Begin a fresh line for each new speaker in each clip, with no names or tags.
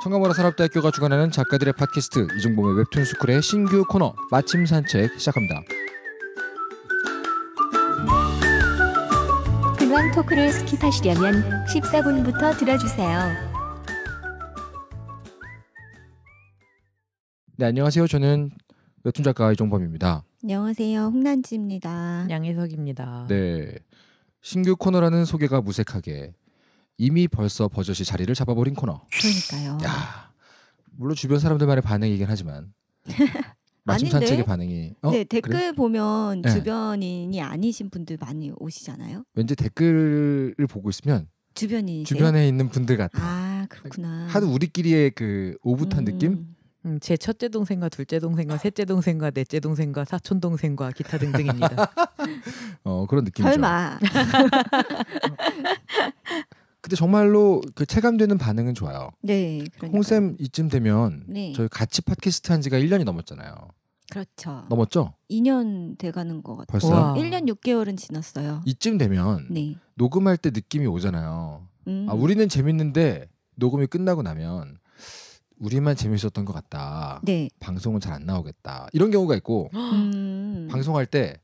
청강보라 산업대학교가 주관하는 작가들의 팟캐스트 이종범의 웹툰 스쿨의 신규 코너 마침 산책 시작합니다.
근황 토크를 스킵하시려면 14분부터 들어주세요.
네 안녕하세요. 저는 웹툰 작가 이종범입니다.
안녕하세요. 홍난지입니다. 양혜석입니다.
네 신규 코너라는 소개가 무색하게 이미 벌써 버젓이 자리를 잡아버린 코너. 그러니까요. 야, 물론 주변 사람들만의 반응이긴 하지만 맞춤 산 반응이. 어? 네 댓글 그래?
보면 네. 주변인이 아니신 분들 많이 오시잖아요.
왠지 댓글을 보고 있으면
주변이 주변에 있는
분들 같아. 아 그렇구나. 하도 우리끼리의 그 오붓한 음. 느낌. 음,
제 첫째 동생과 둘째 동생과 셋째 동생과 넷째 동생과 사촌 동생과 기타 등등입니다.
어 그런 느낌이죠.
설마.
근데 정말로 그 체감되는 반응은 좋아요.
네. 그러니
홍쌤 이쯤 되면 네. 저희 같이 팟캐스트 한 지가 1년이 넘었잖아요. 그렇죠. 넘었죠?
2년 돼가는 것 같아요. 벌써? 1년 6개월은 지났어요.
이쯤 되면 네. 녹음할 때 느낌이 오잖아요. 음. 아, 우리는 재밌는데 녹음이 끝나고 나면 우리만 재밌었던 것 같다. 네. 방송은 잘 안 나오겠다. 이런 경우가 있고 음. 방송할 때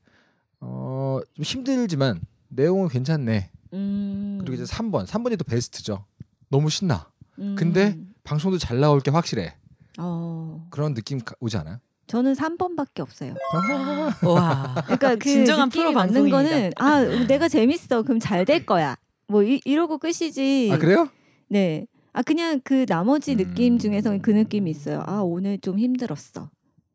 어, 좀 힘들지만 내용은 괜찮네. 음. 그리고 이제 3번. 3번이 또 베스트죠. 너무 신나. 음. 근데 방송도 잘 나올 게 확실해.
어.
그런 느낌 오지 않아요?
저는 3번밖에 없어요. 와. 그러니까 그, 그 진정한 프로 느는 거는 아 내가 재밌어 그럼 잘 될 거야 뭐 이, 이러고 끝이지. 아 그래요? 네. 아 그냥 그 나머지 음. 느낌 중에서 그 느낌이 있어요. 아 오늘 좀 힘들었어.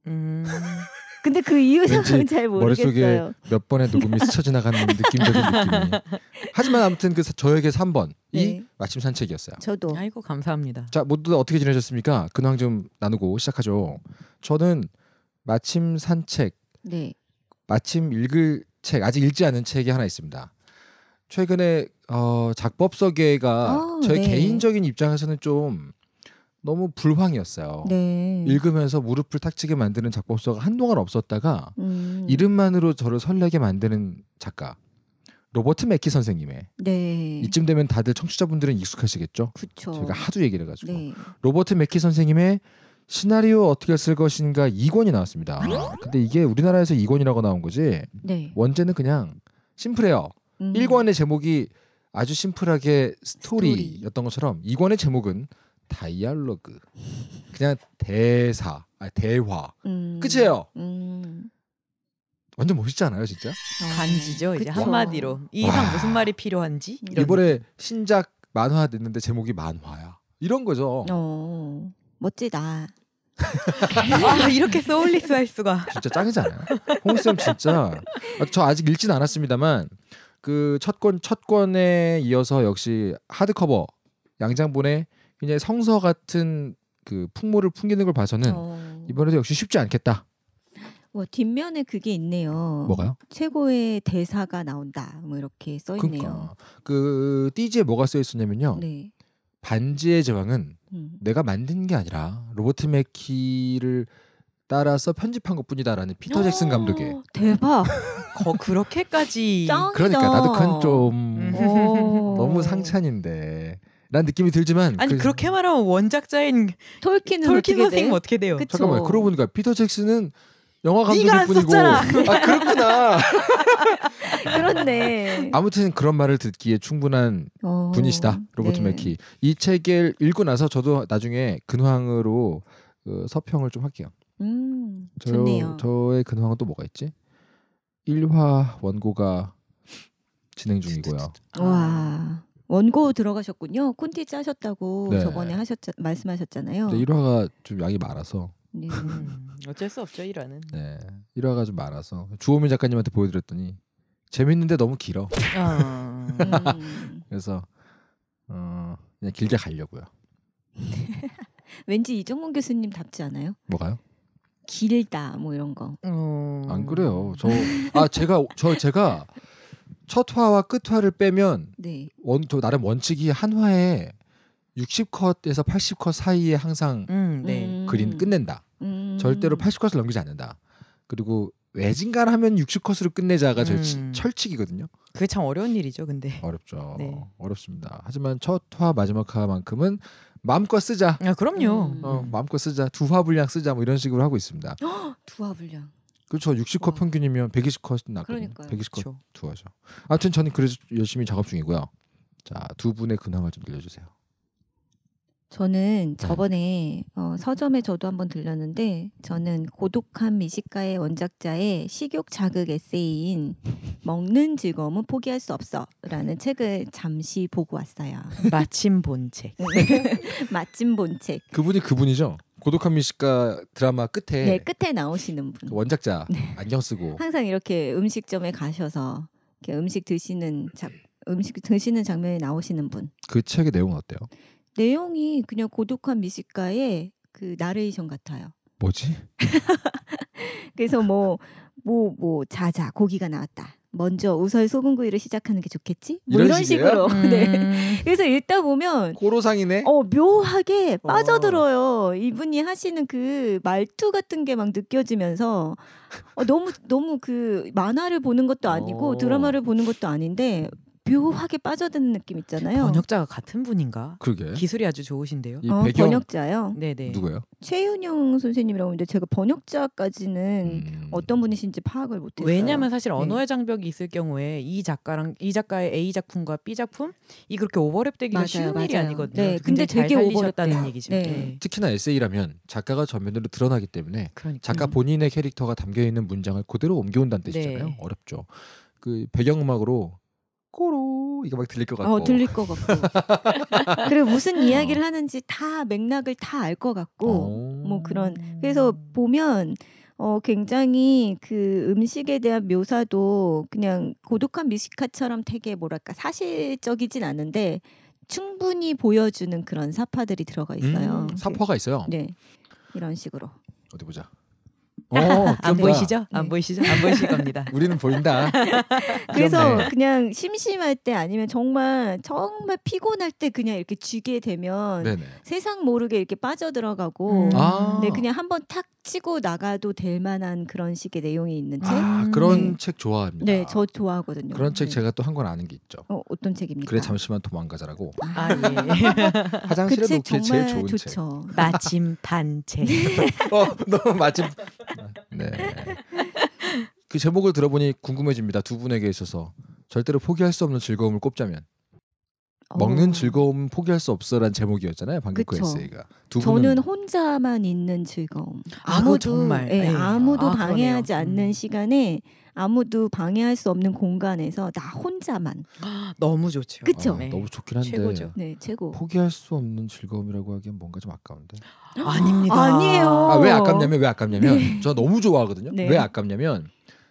음.
근데 그이유 상황은 잘 모르겠어요. 머릿속에
몇 번의 녹음이 스쳐 지나가는 느낌적인 느낌이. 하지만 아무튼 그 저에게 3번이 네. 마침 산책이었어요.
저도. 아이고 감사합니다.
자 모두 어떻게 지내셨습니까? 근황 좀 나누고 시작하죠. 저는 마침 산책. 네. 마침 읽을 책 아직 읽지 않은 책이 하나 있습니다. 최근에 어, 작법서계가 아, 저의 네. 개인적인 입장에서는 좀 너무 불황이었어요. 네. 읽으면서 무릎을 탁치게 만드는 작곡서가 한동안 없었다가 음. 이름만으로 저를 설레게 만드는 작가 로버트 맥키 선생님의 네. 이쯤 되면 다들 청취자분들은 익숙하시겠죠. 그쵸. 제가 하도 얘기를 해가지고 네. 로버트 맥키 선생님의 시나리오 어떻게 쓸 것인가 2권이 나왔습니다. 근데 이게 우리나라에서 2권이라고 나온 거지 네. 원제는 그냥 심플해요. 음. 1권의 제목이 아주 심플하게 스토리였던 것처럼 2권의 제목은 다이얼로그 그냥 대사 아니 대화 음. 끝이에요 음. 완전 멋있잖아요 진짜 어.
간지죠 이제 그쵸. 한마디로 이 이상 와. 무슨 말이 필요한지 음. 이런. 이번에
신작 만화 됐는데 제목이 만화야 이런 거죠
어, 멋지다 아, 이렇게 소울리스 할 수가
진짜 짱이잖아요 홍쌤 진짜 아, 저 아직 읽진 않았습니다만 그 첫 권 첫 권에 이어서 역시 하드커버 양장본의 굉장히 성서 같은 그 풍모를 풍기는 걸 봐서는 어... 이번에도 역시 쉽지 않겠다.
뭐 뒷면에 그게 있네요. 뭐가요? 최고의 대사가 나온다. 뭐 이렇게 써 있네요. 그러니까.
그 띠지에 뭐가 써 있었냐면요. 네. 반지의 제왕은 음. 내가 만든 게 아니라 로버트 맥키를 따라서 편집한 것뿐이다라는 피터 잭슨 어, 감독의 대박. 거
그렇게까지 짱이다. 그러니까 나도
그좀
어.
너무 상찬인데 라는 느낌이 들지만 아니 그,
렇게 말하면 원작자인 톨킨은 톨킨 선생님 돼? 어떻게 돼요? 그쵸.
잠깐만 그러고 보니까 피터 잭슨은 영화 감독일 뿐이고 아 그렇구나
그렇네
아무튼 그런 말을 듣기에 충분한
어, 분이시다
로버트 네. 맥키 이 책을 읽고 나서 저도 나중에 근황으로 그 서평을 좀 할게요
음,
저, 좋네요 저의 근황은 또 뭐가 있지 1화 원고가 진행 중이고요
와 원고 들어가셨군요. 콘티 짜셨다고 네. 저번에 하셨 말씀하셨잖아요. 네,
화가좀 양이 많아서. 네. 음, 어쩔 수 없죠, 일화는 네. 일화가좀 많아서 주호민 작가님한테 보여드렸더니 재밌는데 너무 길어. 아... 음. 그래서 어, 그냥 길게 가려고요.
왠지 이정문 교수님 답지 않아요? 뭐가요? 길다 뭐 이런 거. 어...
안 그래요. 저 아 제가 저 제가 첫 화와 끝 화를 빼면 네. 원, 나름 원칙이 한 화에 60컷에서 80컷 사이에 항상 음, 네. 음. 그린 끝낸다. 음. 절대로 80컷을 넘기지 않는다. 그리고 외진간하면 60컷으로 끝내자가 음. 철칙이거든요. 그게 참 어려운 일이죠, 근데. 어렵죠. 네. 어렵습니다. 하지만 첫 화 마지막 화만큼은 마음껏 쓰자. 아, 그럼요. 음. 어, 마음껏 쓰자. 두 화 분량 쓰자 뭐 이런 식으로 하고 있습니다.
두화 분량.
그렇죠. 60컷 와. 어. 평균이면 120컷 나거든요. 120컷 두렇죠하죠 아무튼 저는 그래서 열심히 작업 중이고요. 자, 두 분의 근황을 좀 들려주세요.
저는 네. 저번에 어, 서점에 저도 한번 들렸는데 저는 고독한 미식가의 원작자의 식욕 자극 에세이인 먹는 즐거움은 포기할 수 없어라는 책을 잠시 보고 왔어요.
마침 본 책.
마침 본 책.
그분이 그분이죠? 고독한 미식가 드라마 끝에 네
끝에 나오시는 분 그
원작자 네. 안경 쓰고
항상 이렇게 음식점에 가셔서 이렇게 음식 드시는 자, 음식 드시는 장면이 나오시는 분
그 책의 내용은 어때요?
내용이 그냥 고독한 미식가의 그 나레이션 같아요. 뭐지? 그래서 뭐 뭐뭐 뭐, 뭐, 자자 고기가 나왔다 먼저 우설 소금구이를 시작하는 게 좋겠지? 뭐 이런, 이런 식으로. 네. 음. 네. 그래서 읽다 보면 고로상이네. 어 묘하게 어. 빠져들어요. 어. 이분이 하시는 그 말투 같은 게 막 느껴지면서 어, 너무 너무 그 만화를 보는 것도 아니고 어. 드라마를 보는 것도 아닌데 묘하게 빠져드는 느낌 있잖아요. 번역자가 같은
분인가? 그게 기술이 아주 좋으신데요. 어, 배경...
번역자요.
네네. 누구요?
최윤영 선생님이라고 하는데 제가 번역자까지는 음... 어떤 분이신지 파악을 못했어요. 왜냐하면 사실 네. 언어의
장벽이 있을 경우에 이 작가랑 이 작가의 A 작품과 B 작품 이 그렇게 오버랩되기가 맞아요, 쉬운 맞아요. 일이 아니거든요. 네, 근데 되게 오버랩다는 얘기죠. 네. 네.
특히나 에세이라면 작가가 전면으로 드러나기 때문에 그러니까. 작가 본인의 캐릭터가 담겨 있는 문장을 그대로 옮겨온다는 뜻이잖아요. 네. 어렵죠. 그 배경음악으로 꼬로 이거 막 들릴 것 어, 같고 어, 들릴 것
같고 그리고 무슨 어. 이야기를 하는지 다 맥락을 다 알 것 같고 오. 어. 뭐 그런 그래서 보면 어 굉장히 그 음식에 대한 묘사도 그냥 고독한 미식가처럼 되게 뭐랄까 사실적이진 않은데 충분히 보여주는 그런 사파들이 들어가 있어요. 음, 사파가 있어요. 네 이런 식으로
어디 보자. 어, 안 보이시죠? 안 네. 보이시죠? 안 보이실 겁니다. 우리는 보인다.
그래서 네 그냥 심심할 때 아니면 정말 정말 피곤할 때 그냥 이렇게 쥐게 되면 네네. 세상 모르게 이렇게 빠져들어가고 음. 아. 네, 그냥 한번 탁 치고 나가도 될 만한 그런 식의 내용이 있는 책. 아, 그런 네.
책 좋아합니다.
네, 저 좋아하거든요. 그런
책 네. 제가 또 한 권 아는 게 있죠. 어, 어떤 책입니까? 그래 잠시만 도망가자라고. 아, 예. 화장실에 그 놓기 제일 좋은 좋죠. 책. 마침 단책. 어, 너무 마침. 네. 그 제목을 들어보니 궁금해집니다. 두 분에게 있어서 절대로 포기할 수 없는 즐거움을 꼽자면 어. 먹는 즐거움 포기할 수 없어라는 제목이었잖아요. 방금 그쵸. 그 에세이가. 두 저는
혼자만 있는 즐거움. 아, 예, 아무도 아, 정말. 아무도 아, 방해하지 음. 않는 음. 시간에 아무도 방해할 수 없는 공간에서 나 혼자만. 너무 좋죠. 그쵸? 아, 네. 너무 좋긴 한데. 최고죠. 네, 최고.
포기할 수 없는 즐거움이라고 하기엔 뭔가 좀 아까운데. 아닙니다. 아니에요. 아, 왜 아깝냐면 왜 아깝냐면 네. 저 너무 좋아하거든요. 네. 왜 아깝냐면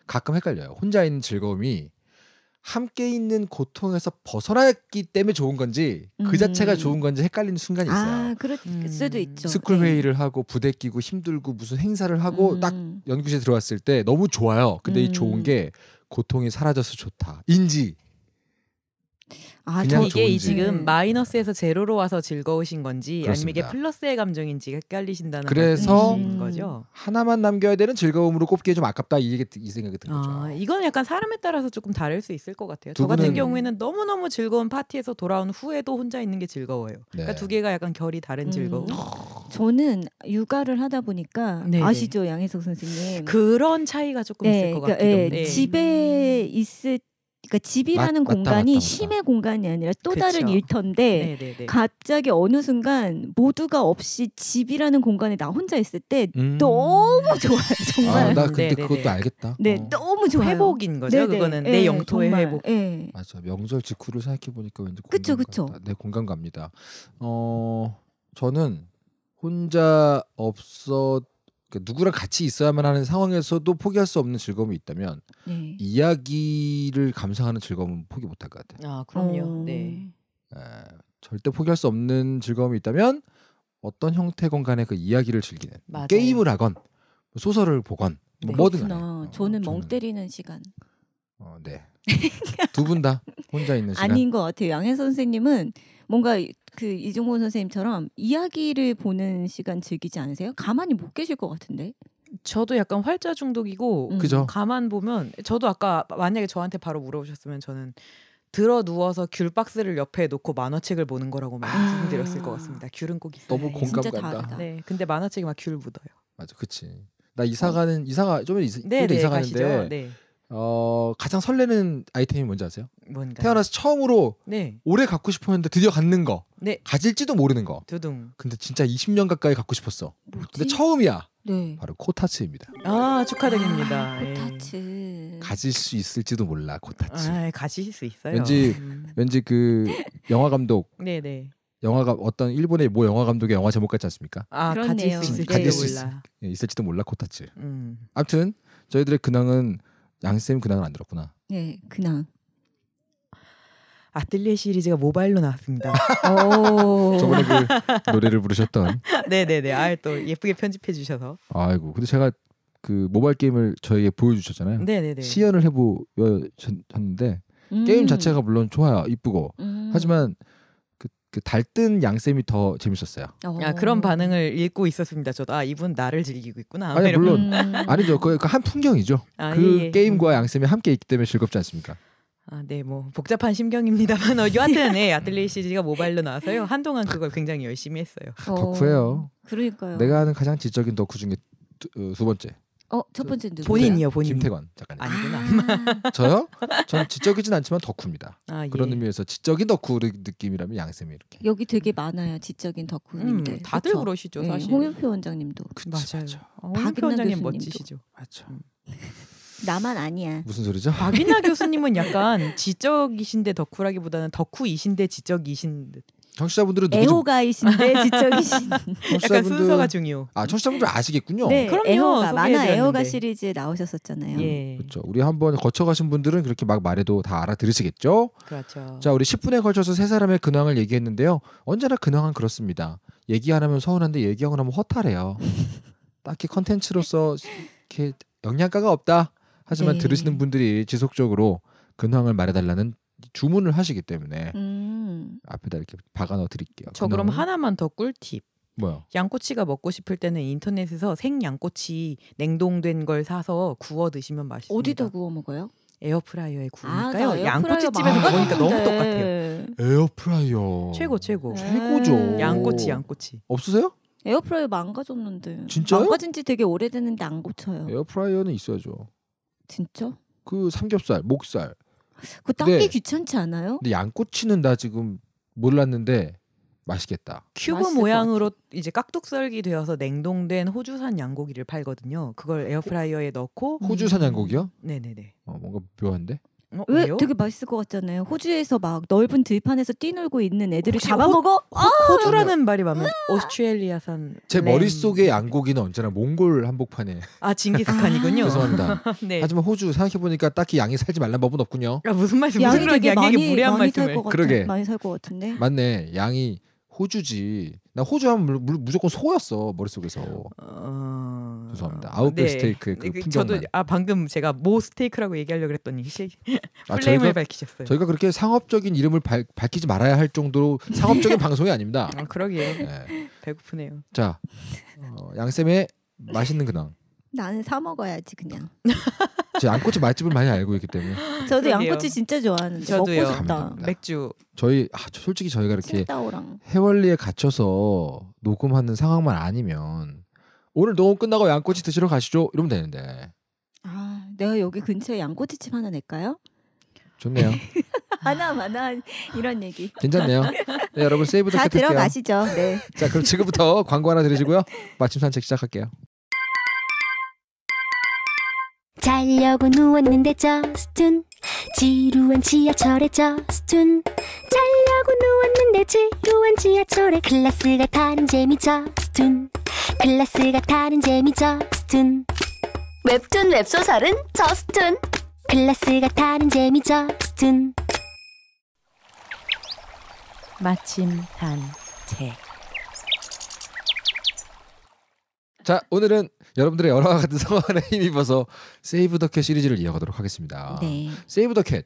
가끔 헷갈려요. 혼자 있는 즐거움이 함께 있는 고통에서 벗어났기 때문에 좋은 건지 그 자체가 음. 좋은 건지 헷갈리는 순간이 있어요. 아,
그럴 수도 음. 있죠. 스쿨
네. 회의를 하고 부대 끼고 힘들고 무슨 행사를 하고 음. 딱 연구실에 들어왔을 때 너무 좋아요. 근데 이 좋은 게 고통이 사라져서 좋다. 인지
아, 그냥 이게 좋은지. 지금 네. 마이너스에서 제로로 와서 즐거우신 건지 그렇습니다. 아니면 이게 플러스의 감정인지 헷갈리신다는 그래서 거죠.
하나만 남겨야 되는 즐거움으로 꼽기에 좀 아깝다 이, 얘기, 이 생각이 드 아, 거죠.
이건 약간 사람에 따라서 조금 다를 수 있을 것 같아요. 저 같은 경우에는 너무 너무 즐거운 파티에서 돌아온 후에도 혼자 있는 게 즐거워요. 네. 그러니까 두 개가 약간 결이 다른 음. 즐거움.
저는 육아를 하다 보니까 네네. 아시죠 양혜석 선생님 그런 차이가 조금 네, 있을 것 그러니까, 같기도 예, 네. 집에 음. 있을 그러니까 집이라는 맞, 공간이 맞다, 맞다, 맞다. 심의 공간이 아니라 또 그쵸. 다른 일터인데 네네네. 갑자기 어느 순간 모두가 없이 집이라는 공간에 나 혼자 있을 때 음. 너무 좋아요 아, 정말. 아, 나 근데 네네네. 그것도 알겠다. 네 어. 너무 좋아요. 회복인 거죠. 네네. 그거는 네, 내 예, 영토의 정말. 회복.
네. 맞아 명절 직후를 생각해 보니까 왠지 그쵸 그쵸. 내 네, 공간 갑니다. 어 저는 혼자 없었 그러니까 누구랑 같이 있어야만 하는 상황에서도 포기할 수 없는 즐거움이 있다면 네. 이야기를 감상하는 즐거움은 포기 못할 것
같아요. 아 그럼요. 어...
네. 에, 예, 절대 포기할 수 없는 즐거움이 있다면 어떤 형태건 간에 그 이야기를 즐기는 뭐 맞아요. 게임을 하건 뭐 소설을 보건 뭐 네. 뭐 뭐든
어, 저는 멍 때리는 시간. 어,
네. 두 분 다 혼자 있는 시간. 아닌
것 같아요. 양해 선생님은 뭔가 그 이종곤 선생님처럼 이야기를 보는 시간 즐기지 않으세요? 가만히 못 계실 것 같은데. 저도 약간 활자 중독이고 음. 그죠. 가만 보면 저도 아까 만약에
저한테 바로 물어보셨으면 저는 들어 누워서 귤 박스를 옆에 놓고 만화책을 보는 거라고 아. 말씀드렸을 것 같습니다. 귤은 꼭
있어요. 너무 공감 네, 간다. 네,
근데 만화책이 막 귤 묻어요.
맞아, 그치. 나 이사 어. 가는 어. 이사가 좀, 네, 좀 네, 이사 가는데 네. 어, 가장 설레는 아이템이 뭔지 아세요? 뭔가 태어나서 처음으로 네. 오래 갖고 싶었는데 드디어 갖는 거. 네. 가질지도 모르는 거. 두둥. 근데 진짜 20년 가까이 갖고 싶었어. 뭐지? 근데 처음이야. 네. 바로 코타츠입니다.
아 축하드립니다. 아, 예. 코타츠.
가질 수 있을지도 몰라 코타츠.
아, 가질 수 있어요. 왠지
음. 왠지 그 영화 감독. 네네. 영화가 어떤 일본의 모 영화 감독의 영화 제목 같지 않습니까? 아 그렇네요. 가질 수 있을지도 몰라. 예, 있을지도 몰라 코타츠. 음. 아무튼 저희들의 근황은 양쌤 근황은안 들었구나.
네, 근황. 아틀리에 시리즈가 모바일로 나왔습니다. 저번에
그 노래를 부르셨던.
네네네. 아또 예쁘게 편집해 주셔서.
아이고. 근데 제가 그 모바일 게임을 저에게 보여주셨잖아요. 네네네. 시연을 해보셨는데 음. 게임 자체가 물론 좋아요, 이쁘고 음. 하지만 그 달뜬 양쌤이 더 재밌었어요.
아, 그런 반응을 읽고 있었습니다. 저도 아 이분 나를 즐기고 있구나. 아니 물론 음. 아니죠.
그한 그 풍경이죠. 아, 그 예, 예. 게임과 양쌤이 함께 있기 때문에 즐겁지 않습니까?
아, 네, 뭐 복잡한 심경입니다만 어, 여하튼 네, 아틀리 시리가 모바일로 나와서요. 한동안 그걸 굉장히 열심히 했어요. 덕후예요. 어, 그러니까요. 내가
하는 가장 지적인 덕후 중에 두, 어, 두 번째.
어, 첫 번째 누구? 본인이요, 본인. 김태관
작가님. 아니구나. 아~ 저요? 전 지적이진 않지만 덕후입니다. 아, 예. 그런 의미에서 지적인 덕후 느낌이라면 양쌤이 이렇게.
여기 되게 음. 많아요, 지적인 덕후님들. 음, 다들 그쵸? 그러시죠, 예, 사실. 네, 홍윤표 원장님도. 그치, 맞아요. 맞아. 어, 홍윤표 원장님 멋지시죠. 맞죠. 음. 나만 아니야.
무슨 소리죠? 박인하
교수님은 약간 지적이신데 덕후라기보다는 덕후이신데 지적이신 듯.
청취자분들은
애호가이신데 지적이신 약간 순서가 중요. 아 청취자분들 아시겠군요. 네, 그럼요. 애호가 만화 애호가
시리즈에 나오셨었잖아요. 예.
그렇죠. 우리 한번 거쳐가신 분들은 그렇게 막 말해도 다 알아들으시겠죠. 그렇죠. 자 우리 10분에 걸쳐서 세 사람의 근황을 얘기했는데요. 언제나 근황은 그렇습니다. 얘기 안 하면 서운한데 얘기하고 나면 허탈해요. 딱히 컨텐츠로서 이렇게 영양가가 없다. 하지만 네. 들으시는 분들이 지속적으로 근황을 말해달라는 주문을 하시기 때문에 음. 앞에다 이렇게 박아 넣어 드릴게요. 저 그럼
하나만 더 꿀팁. 뭐요? 양꼬치가 먹고 싶을 때는 인터넷에서 생 양꼬치 냉동된 걸 사서 구워 드시면 맛있습니다. 어디다 구워 먹어요? 에어프라이어에 구우니까요. 아, 양꼬치집에서 먹으니까 너무 똑같아요.
에어프라이어 최고 최고
네.
최고죠. 양꼬치
양꼬치 없으세요?
에어프라이어 망가졌는데 진짜요? 망가진 지 되게 오래됐는데 안 고쳐요.
에어프라이어는 있어야죠. 진짜? 그 삼겹살, 목살,
그 닦기 귀찮지 않아요?
근데 양꼬치는 나 지금 몰랐는데 맛있겠다.
큐브 모양으로 이제 깍둑썰기 되어서 냉동된 호주산 양고기를 팔거든요. 그걸 에어프라이어에 넣고 호주산 양고기요?
음. 네네네. 어, 뭔가 묘한데?
어, 왜 왜요? 되게 맛있을 것 같잖아요. 호주에서 막 넓은 들판에서 뛰놀고 있는 애들을 잡아먹어. 호, 아! 주라는 말이 맞나요? 아! 오스트레일리아산
제 머릿속의 양고기는 언제나 몽골 한복판에 아 징기스칸이군요. 아. 죄송합니다. 네. 하지만 호주 생각해보니까 딱히 양이 살지 말란 법은 없군요. 아,
무슨 말씀 양이 되게 양에 많이 무례한 많이 살것 같은 그러게. 많이 살것 같은데.
맞네. 양이 호주지 나 호주 하면 무, 조건 소였어 머릿속에서. 어... 죄송합니다. 아, 아웃백 네. 스테이크 의그 풍경만. 저도
아 방금 제가 모 스테이크라고 얘기하려 그랬더니
아, 플레임을 저희가, 밝히셨어요. 저희가 그렇게 상업적인 이름을 발, 밝히지 말아야 할 정도로 상업적인 방송이 아닙니다. 아, 그러게요. 네. 배고프네요. 자, 어, 양 쌤의 맛있는 근황.
나는 사 먹어야지 그냥.
제 양꼬치 맛집을 많이 알고 있기 때문에.
저도 그러게요. 양꼬치 진짜 좋아하는데 저도요. 먹고 싶다. 맥주.
저희 아, 솔직히 저희가 이렇게 해월리에 갇혀서 녹음하는 상황만 아니면 오늘 녹음 끝나고 양꼬치 드시러 가시죠 이러면 되는데.
아, 내가 여기 근처에 양꼬치집 하나 낼까요?
좋네요.
하나 하나 이런 얘기. 괜찮네요. 네,
여러분 세이브 다 들어가시죠. 네. 자, 그럼 지금부터 광고 하나 드리시고요. 마침 산책 시작할게요.
자려고 누웠는데 저스툰 지루한 지하철에 저스툰 자려고 누웠는데 지루한
지하철에 클래스가 다른 재미 저스툰 클래스가 다른 재미 저스툰 웹툰 웹소설은 저스툰 클래스가 다른 재미 저스툰 마침
단책 자 오늘은 여러분들의 여러와 같은 성원에 힘입어서 세이브 더 캣 시리즈를 이어가도록 하겠습니다. 네. 세이브 더 캣.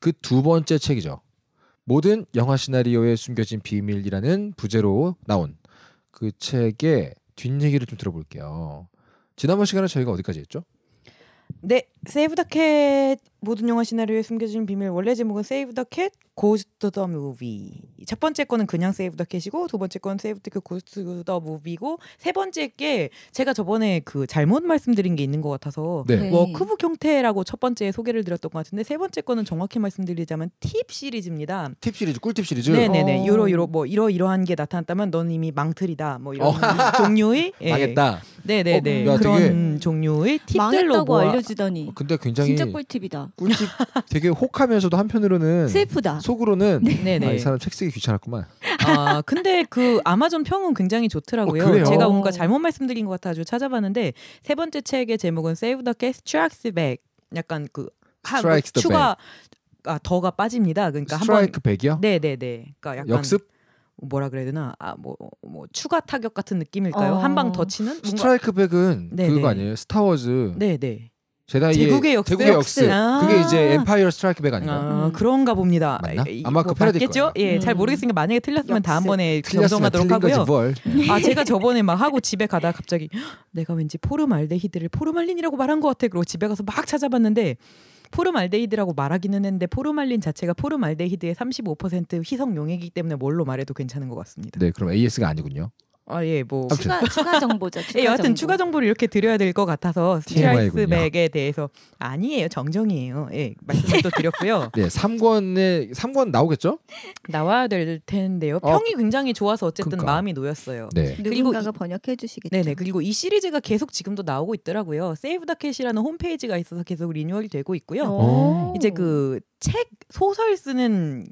그 두 번째 책이죠. 모든 영화 시나리오에 숨겨진 비밀이라는 부제로 나온 그 책의 뒷얘기를 좀 들어볼게요. 지난번 시간에 저희가 어디까지 했죠?
네, 세이브 더 캣 모든 영화 시나리오에 숨겨진 비밀 원래 제목은 세이브 더 캣 고스트 더 무비 첫 번째 거는 그냥 세이브 더 캣이고 두 번째 건 세이브 더캣 고스트 더 무비고 세 번째 게 제가 저번에 그 잘못 말씀드린 게 있는 것 같아서 네. 네. 워크북 형태라고 첫 번째 소개를 드렸던 것 같은데 세 번째 거는 정확히 말씀드리자면 팁 시리즈입니다 팁 시리즈 꿀팁 시리즈 네네네 어. 요러 요러 뭐 이러 이러한 게 나타났다면 넌 이미 망틀이다 뭐 이런 어. 종류의 예. 망했다 네네네
어, 그러니까 그런 종류의 팁들로 뭐 알려주더니 근데 굉장히 진짜
꿀팁이다. 꿀팁
되게 혹하면서도 한편으로는
슬프다. 속으로는 네. 네, 네. 아, 이 사람
책 쓰기 귀찮았구만.
아 근데 그 아마존 평은 굉장히 좋더라고요. 어, 제가 뭔가 잘못 말씀드린 것 같아서 찾아봤는데 세 번째 책의 제목은 Save the Cat Strikes Back. 약간 그 하, 그 추가 아 더가 빠집니다. 그러니까 스트라이크 백이요? 네네네. 그러니까 약간 역습 뭐라 그래야 되나 아뭐뭐 뭐 추가 타격 같은 느낌일까요? 어... 한방 더 치는
뭔가... 스트라이크 백은 네네. 그거 네. 아니에요? 스타워즈 네네. 제다이의 제국의 역습, 제국의 역습. 아~ 그게 이제 엠파이어 스트라이크 백 아닌가? 요 아, 그런가 봅니다. 맞나? 아, 아마 그 패러디겠죠? 예, 음. 잘
모르겠으니까 만약에 틀렸으면 다음번에 정정하도록 하고요. 뭘. 아 제가 저번에 막 하고 집에 가다 갑자기 내가 왠지 포르말데히드를포르말린이라고 말한 것 같아. 그리고 집에 가서 막 찾아봤는데 포르말데히드라고 말하기는 했는데 포르말린 자체가 포르말데히드의35% 희석용이기 액 때문에 뭘로 말해도 괜찮은
것 같습니다. 네, 그럼 AS가 아니군요. 아,
예, 뭐. 추가, 추가
정보죠. 추가 예, 여하튼 정보.
추가 정보를 이렇게 드려야 될 것 같아서 스트라이스맥에 대해서 아니에요. 정정이에요. 예, 말씀을 또 드렸고요. 네, 3권에 3권 나오겠죠? 나와야 될 텐데요. 어, 평이 굉장히 좋아서 어쨌든 그러니까. 마음이 놓였어요. 네. 그리고 누군가가 번역해 주시겠죠. 네, 네. 그리고 이 시리즈가 계속 지금도 나오고 있더라고요. 세이브 더캐시라는 홈페이지가 있어서 계속 리뉴얼이 되고 있고요. 오. 이제 그 책 소설 쓰는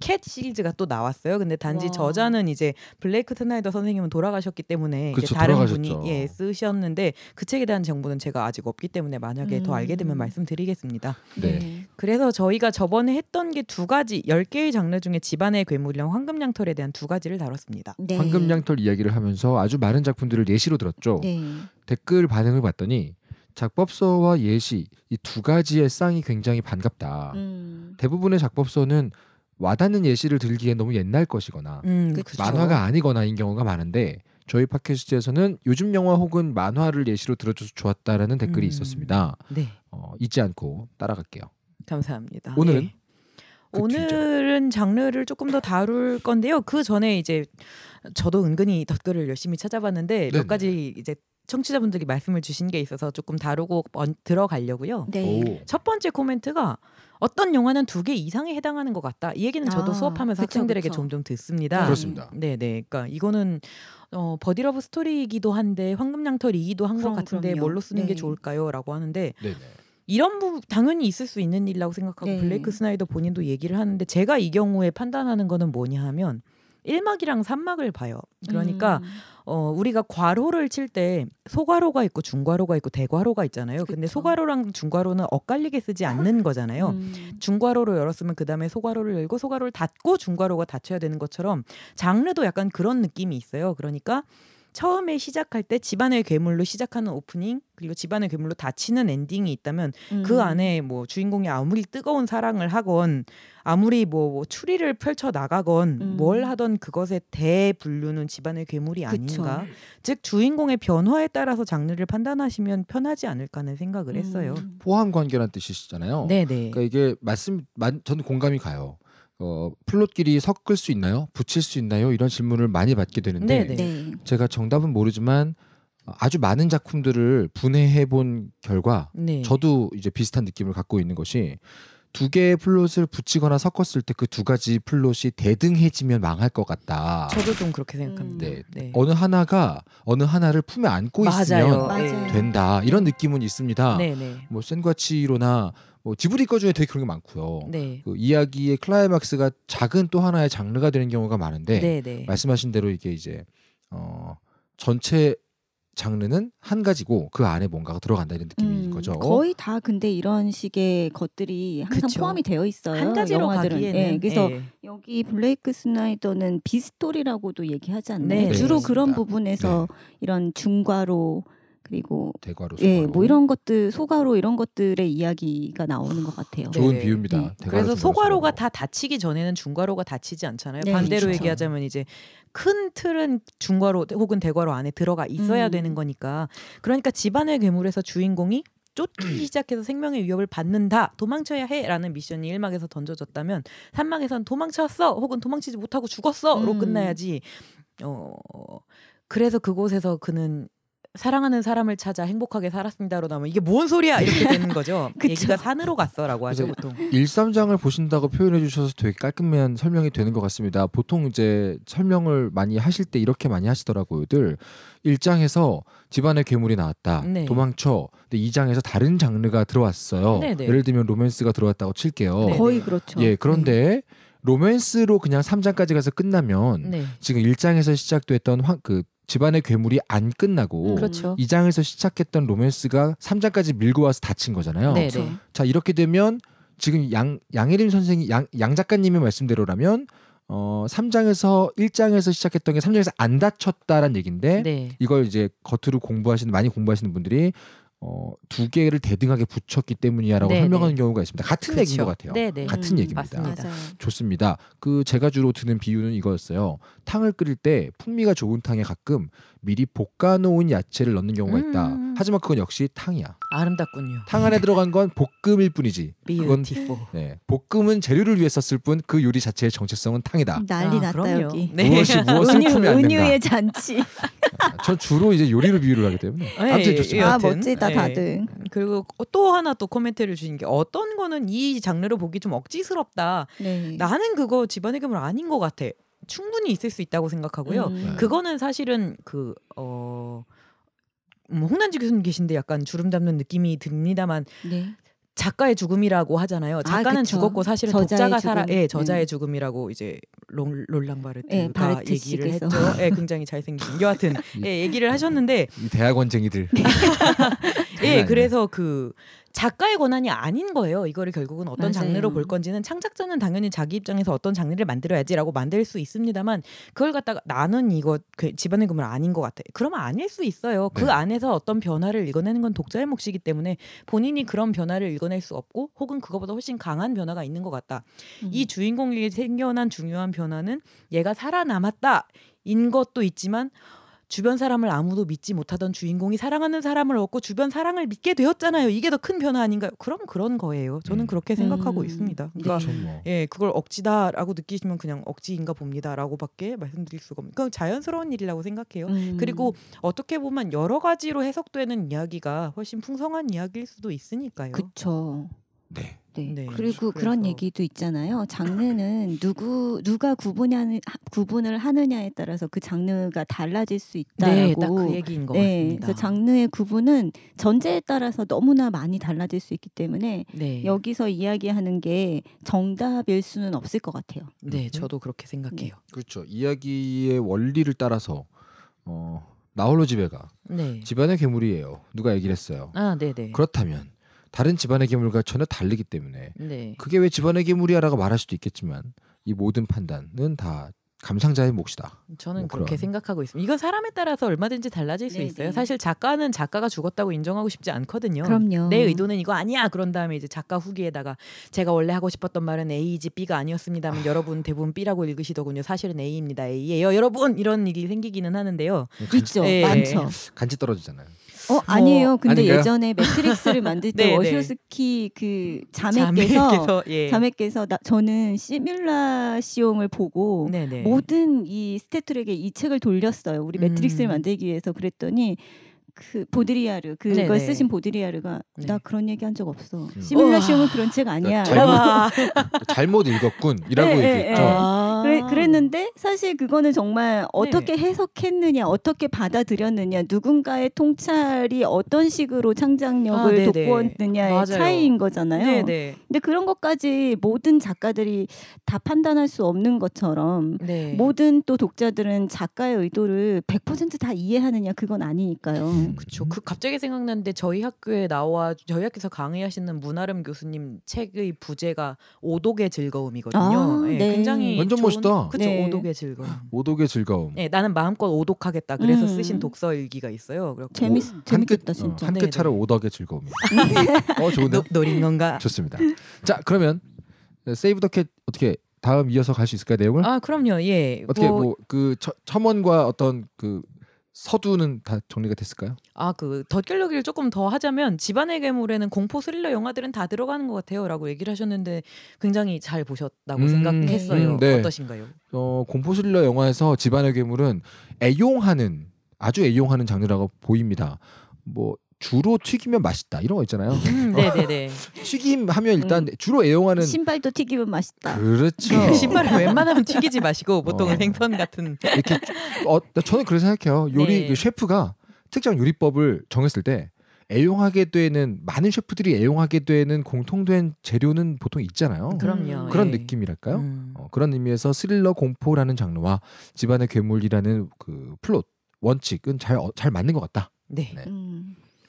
캣 시리즈가 또 나왔어요. 근데 단지 와. 저자는 이제 블레이크 트나이더 선생님은 돌아가셨기 때문에 그쵸, 그렇죠. 다른 돌아가셨죠. 분이 예, 쓰셨는데 그 책에 대한 정보는 제가 아직 없기 때문에 만약에 음. 더 알게 되면 음. 말씀드리겠습니다. 네. 네. 그래서 저희가 저번에 했던 게 두 가지 열개의 장르 중에 집안의 괴물이랑 황금양털에 대한 두 가지를 다뤘습니다. 네.
황금양털 이야기를 하면서 아주 많은 작품들을 예시로 들었죠. 네. 댓글 반응을 봤더니 작법서와 예시 이 두 가지의 쌍이 굉장히 반갑다. 음. 대부분의 작법서는 와닿는 예시를 들기에 너무 옛날 것이거나 음, 음 만화가 아니거나인 경우가 많은데 저희 팟캐스트에서는 요즘 영화 혹은 만화를 예시로 들어줘서 좋았다라는 댓글이 음, 있었습니다. 네. 어, 잊지 않고 따라갈게요.
감사합니다. 오늘은 네. 그 오늘은 장르를 조금 더 다룰 건데요. 그 전에 이제 저도 은근히 댓글을 열심히 찾아봤는데 네네. 몇 가지 이제 청취자분들이 말씀을 주신 게 있어서 조금 다루고 들어가려고요. 네. 첫 번째 코멘트가 어떤 영화는두 개 이상에 해당하는 것 같다. 이 얘기는 저도 아, 수업하면서 그쵸, 학생들에게 점점 듣습니다. 그렇습니다. 음, 네, 네. 그러니까 이거는 어, 버디러브 스토리이기도 한데 황금양털이기도 한 것 같은데 그럼요. 뭘로 쓰는 네. 게 좋을까요?라고 하는데. 네네. 이런 부 당연히 있을 수 있는 일이라고 생각하고 네. 블레이크 스나이더 본인도 얘기를 하는데 제가 이 경우에 판단하는 거는 뭐냐 하면 일막이랑삼막을 봐요. 그러니까 음. 어, 우리가 괄호를 칠 때 소괄호가 있고 중괄호가 있고 대괄호가 있잖아요. 근데 소괄호랑 중괄호는 엇갈리게 쓰지 않는 거잖아요. 음. 중괄호로 열었으면 그다음에 소괄호를 열고 소괄호를 닫고 중괄호가 닫혀야 되는 것처럼 장르도 약간 그런 느낌이 있어요. 그러니까 처음에 시작할 때 집안의 괴물로 시작하는 오프닝 그리고 집안의 괴물로 다치는 엔딩이 있다면 그 음. 그 안에 뭐 주인공이 아무리 뜨거운 사랑을 하건 아무리 뭐, 뭐 추리를 펼쳐 나가건 음. 뭘 하던 그것의 대분류는 집안의 괴물이 아닌가. 그쵸. 즉 주인공의 변화에 따라서 장르를 판단하시면 편하지 않을까 하는 생각을 했어요. 음.
포함 관계란 뜻이시잖아요. 네네. 그러니까 이게 말씀 만, 저는 공감이 가요. 어, 플롯끼리 섞을 수 있나요? 붙일 수 있나요? 이런 질문을 많이 받게 되는데 네네. 네. 네. 제가 정답은 모르지만 아주 많은 작품들을 분해해 본 결과 네. 저도 이제 비슷한 느낌을 갖고 있는 것이 두 개의 플롯을 붙이거나 섞었을 때 그 두 가지 플롯이 대등해지면 망할 것 같다. 저도
좀 그렇게 생각합니다. 네. 네.
어느 하나가 어느 하나를 품에 안고 맞아요. 있으면 맞아요. 네. 된다. 이런 느낌은 있습니다. 네, 네. 뭐 센과치로나 뭐 지브리 거 중에 되게 그런 게 많고요. 네. 그 이야기의 클라이막스가 작은 또 하나의 장르가 되는 경우가 많은데 네, 네. 말씀하신 대로 이게 이제 어 전체 장르는 한 가지고 그 안에 뭔가가 들어간다 이런 느낌인 음, 거죠. 거의
다 근데 이런 식의 것들이 항상 그쵸. 포함이 되어 있어요. 한 가지로 영화들은. 가기에는 네, 그래서 네. 여기 블레이크 스나이더는 비스토리라고도 얘기하지 않나요? 네, 주로 그렇습니다. 그런 부분에서 네. 이런 중과로 그리고 대과로, 소과로. 예, 뭐 이런 것들 소가로 이런 것들의 이야기가 나오는 것 같아요. 좋은 네. 비유입니다. 네. 그래서
소과로가 다 다치기 전에는 중과로가 다치지 않잖아요. 네. 반대로 그렇죠. 얘기하자면 이제 큰 틀은 중과로 혹은 대과로 안에 들어가 있어야 음. 되는 거니까 그러니까 집안의 괴물에서 주인공이 쫓기 시작해서 생명의 위협을 받는다 도망쳐야 해라는 미션이 일막에서 던져졌다면 3막에선 도망쳤어 혹은 도망치지 못하고 죽었어로 음. 끝나야지 어 그래서 그곳에서 그는 사랑하는 사람을 찾아 행복하게 살았습니다로 나오면 이게 뭔 소리야 이렇게 되는 거죠. 얘기가 산으로 갔어라고 하죠
보통. 1,3장을 보신다고 표현해 주셔서 되게 깔끔한 설명이 되는 것 같습니다. 보통 이제 설명을 많이 하실 때 이렇게 많이 하시더라고요.들 1장에서 집안의 괴물이 나왔다. 네. 도망쳐. 근데 2장에서 다른 장르가 들어왔어요. 네, 네. 예를 들면 로맨스가 들어왔다고 칠게요. 네, 네. 거의
그렇죠. 예, 그런데
네. 로맨스로 그냥 3장까지 가서 끝나면 네. 지금 1장에서 시작됐던 황, 그 집안의 괴물이 안 끝나고 음. 그렇죠. 2장에서 시작했던 로맨스가 3장까지 밀고 와서 다친 거잖아요. 네네. 네. 그렇죠. 자 이렇게 되면 지금 양 양혜림 선생이 양, 양 작가님의 말씀대로라면 어 3장에서 1장에서 시작했던 게 3장에서 안다쳤다라는얘긴데 네. 이걸 이제 겉으로 공부하시는 많이 공부하시는 분들이 어, 두 개를 대등하게 붙였기 때문이야라고 네네. 설명하는 경우가 있습니다. 같은 그쵸. 그렇죠. 얘기인 것 같아요. 네네. 같은 음, 얘기입니다. 맞습니다. 좋습니다. 그 제가 주로 드는 비유는 이거였어요. 탕을 끓일 때 풍미가 좋은 탕에 가끔 미리 볶아놓은 야채를 넣는 경우가 있다. 음. 하지만 그건 역시 탕이야.
아름답군요. 탕 안에
들어간 건 볶음일 뿐이지. 그건 네, 볶음은 재료를 위해 썼을 뿐 그 요리 자체의 정체성은 탕이다. 음, 난리 아, 났다 그럼요. 여기. 네. 무엇이 무엇을 품에 안된다. 은유의 잔치. 아, 전 주로 이제 요리를 비유를 하기 때문에. 네, 아무튼 좋습니다. 아 멋지다 네. 다들.
그리고 또 하나 또 코멘트를 주신 게 어떤 거는 이 장르로 보기 좀 억지스럽다. 네. 나는 그거 집안의 괴물 아닌 것 같아. 충분히 있을 수 있다고 생각하고요. 음. 네. 그거는 사실은 그 어. 뭐 홍난지 교수님 계신데 약간 주름 잡는 느낌이 듭니다만 네. 작가의 죽음이라고 하잖아요. 아, 작가는 아, 죽었고 사실은 독자가 죽음. 살아, 예, 저자의 네. 죽음이라고 이제 롤, 롤랑 바르트가 네, 얘기를 했죠. 예, 굉장히 잘생긴 여하튼 예, 얘기를 하셨는데
이 대학원쟁이들 예, 네, 그래서
그 작가의 권한이 아닌 거예요. 이거를 결국은 어떤 맞아요. 장르로 볼 건지는 창작자는 당연히 자기 입장에서 어떤 장르를 만들어야지라고 만들 수 있습니다만 그걸 갖다가 나는 이거 그 집안의 금물 아닌 것 같아. 그러면 아닐 수 있어요. 그 네. 안에서 어떤 변화를 읽어내는 건 독자의 몫이기 때문에 본인이 그런 변화를 읽어낼 수 없고 혹은 그거보다 훨씬 강한 변화가 있는 것 같다. 음. 이 주인공에게 생겨난 중요한 변화는 얘가 살아남았다. 인 것도 있지만 주변 사람을 아무도 믿지 못하던 주인공이 사랑하는 사람을 얻고 주변 사랑을 믿게 되었잖아요. 이게 더 큰 변화 아닌가요? 그럼 그런 거예요. 저는 음. 그렇게 생각하고 음. 있습니다. 그러니까 그 예, 그걸 억지다라고 느끼시면 그냥 억지인가 봅니다라고밖에 말씀드릴 수가 없는. 그건 자연스러운 일이라고 생각해요. 음. 그리고 어떻게 보면 여러 가지로 해석되는 이야기가 훨씬 풍성한 이야기일 수도 있으니까요. 그렇죠. 네. 네. 네. 그리고 그런
얘기도 있잖아요. 장르는 누구 누가 구분하 구분을 하느냐에 따라서 그 장르가 달라질 수 네, 그 있다라고. 네, 그 얘기인 것 네, 같습니다. 그 장르의 구분은 전제에 따라서 너무나 많이 달라질 수 있기 때문에 네. 여기서 이야기하는 게 정답일 수는 없을 것 같아요. 네, 저도 그렇게 생각해요. 네.
그렇죠. 이야기의 원리를 따라서 어, 나홀로 집에가 네. 집안의 괴물이에요. 누가 얘기를 했어요. 아, 네, 네. 그렇다면 다른 집안의 괴물과 전혀 다르기 때문에
네. 그게
왜 집안의 괴물이야라고 말할 수도 있겠지만 이 모든 판단은 다 감상자의 몫이다. 저는 뭐 그렇게
생각하고 있습니다. 이건 사람에 따라서 얼마든지 달라질 수 네네. 있어요. 네. 사실 작가는 작가가 죽었다고 인정하고 싶지 않거든요. 그럼요. 내 의도는 이거 아니야. 그런 다음에 이제 작가 후기에다가 제가 원래 하고 싶었던 말은 A이지 B가 아니었습니다만 아... 여러분 대부분 B라고 읽으시더군요. 사실은 A입니다. A예요. 여러분 이런 일이 생기기는 하는데요. 음, 있죠. 네. 많죠.
간지 떨어지잖아요.
어 뭐 아니에요. 근데 아닌가요? 예전에 매트릭스를 만들 때 네,
시오스키그 네. 자매께서 자매께서, 예. 자매께서 나, 저는 시뮬라 시옹을 보고 네네. 네. 모든 이스태프에게이 책을 돌렸어요. 우리 매트릭스를 음. 만들기 위해서 그랬더니 그 보드리아르 그걸 네네. 쓰신 보드리아르가 네. 나 그런 얘기 한 적 없어. 음. 시뮬러시험은 그런 책 아니야. 그러니까
잘못, 잘못 읽었군이라고 네, 네, 얘기했죠. 네, 아~
그래, 그랬는데 사실 그거는 정말 어떻게 네. 해석했느냐, 어떻게 받아들였느냐, 누군가의 통찰이 어떤 식으로 창작력을 아, 돋보었느냐의 차이인 거잖아요. 네네. 근데 그런 것까지 모든 작가들이 다 판단할 수 없는 것처럼 모든 또 독자들은 작가의 의도를 100%다 이해하느냐 그건 아니니까요. 그렇죠. 그
갑자기 생각났는데 저희 학교에 나와 저희 학교에서 강의하시는 문아름 교수님 책의 부제가 오독의 즐거움이거든요. 아, 네. 네. 굉장히 완전 좋은, 멋있다. 그렇죠. 네. 오독의 즐거움.
오독의 즐거움.
네, 나는 마음껏 오독하겠다. 그래서 음. 쓰신 독서 일기가 있어요. 재밌 재밌겠다
어, 진짜. 한끗 네, 네, 차로 네. 오독의 즐거움어 좋은데. 노린 건가? 좋습니다. 자 그러면 세이브 더 캣 어떻게 다음 이어서 갈 수 있을까요 내용을? 아 그럼요. 예. 어떻게 뭐그 뭐 첨언과 어떤 그 서두는 다 정리가 됐을까요?
아 그 덧길러기를 조금 더 하자면 집안의 괴물에는 공포 스릴러 영화들은 다 들어가는 것 같아요라고 얘기를 하셨는데 굉장히 잘 보셨다고 음, 생각했어요. 음, 네. 어떠신가요?
어 공포 스릴러 영화에서 집안의 괴물은 애용하는 아주 애용하는 장르라고 보입니다. 뭐 주로 튀기면 맛있다 이런 거 있잖아요. 네네네. 음, 네, 네. 튀김하면 일단 음. 주로 애용하는
신발도 튀기면 맛있다.
그렇죠. 그 신발은 웬만하면
튀기지
마시고 어. 보통은 어. 생선 같은
이렇게 어, 저는 그렇게 생각해요. 요리 네. 그 셰프가 특정 요리법을 정했을 때 애용하게 되는 많은 셰프들이 애용하게 되는 공통된 재료는 보통 있잖아요. 음, 그럼요. 그런 예. 느낌이랄까요. 음. 어, 그런 의미에서 스릴러 공포라는 장르와 집안의 괴물이라는 그 플롯 원칙은 잘잘 어, 맞는 것 같다. 네. 네. 음.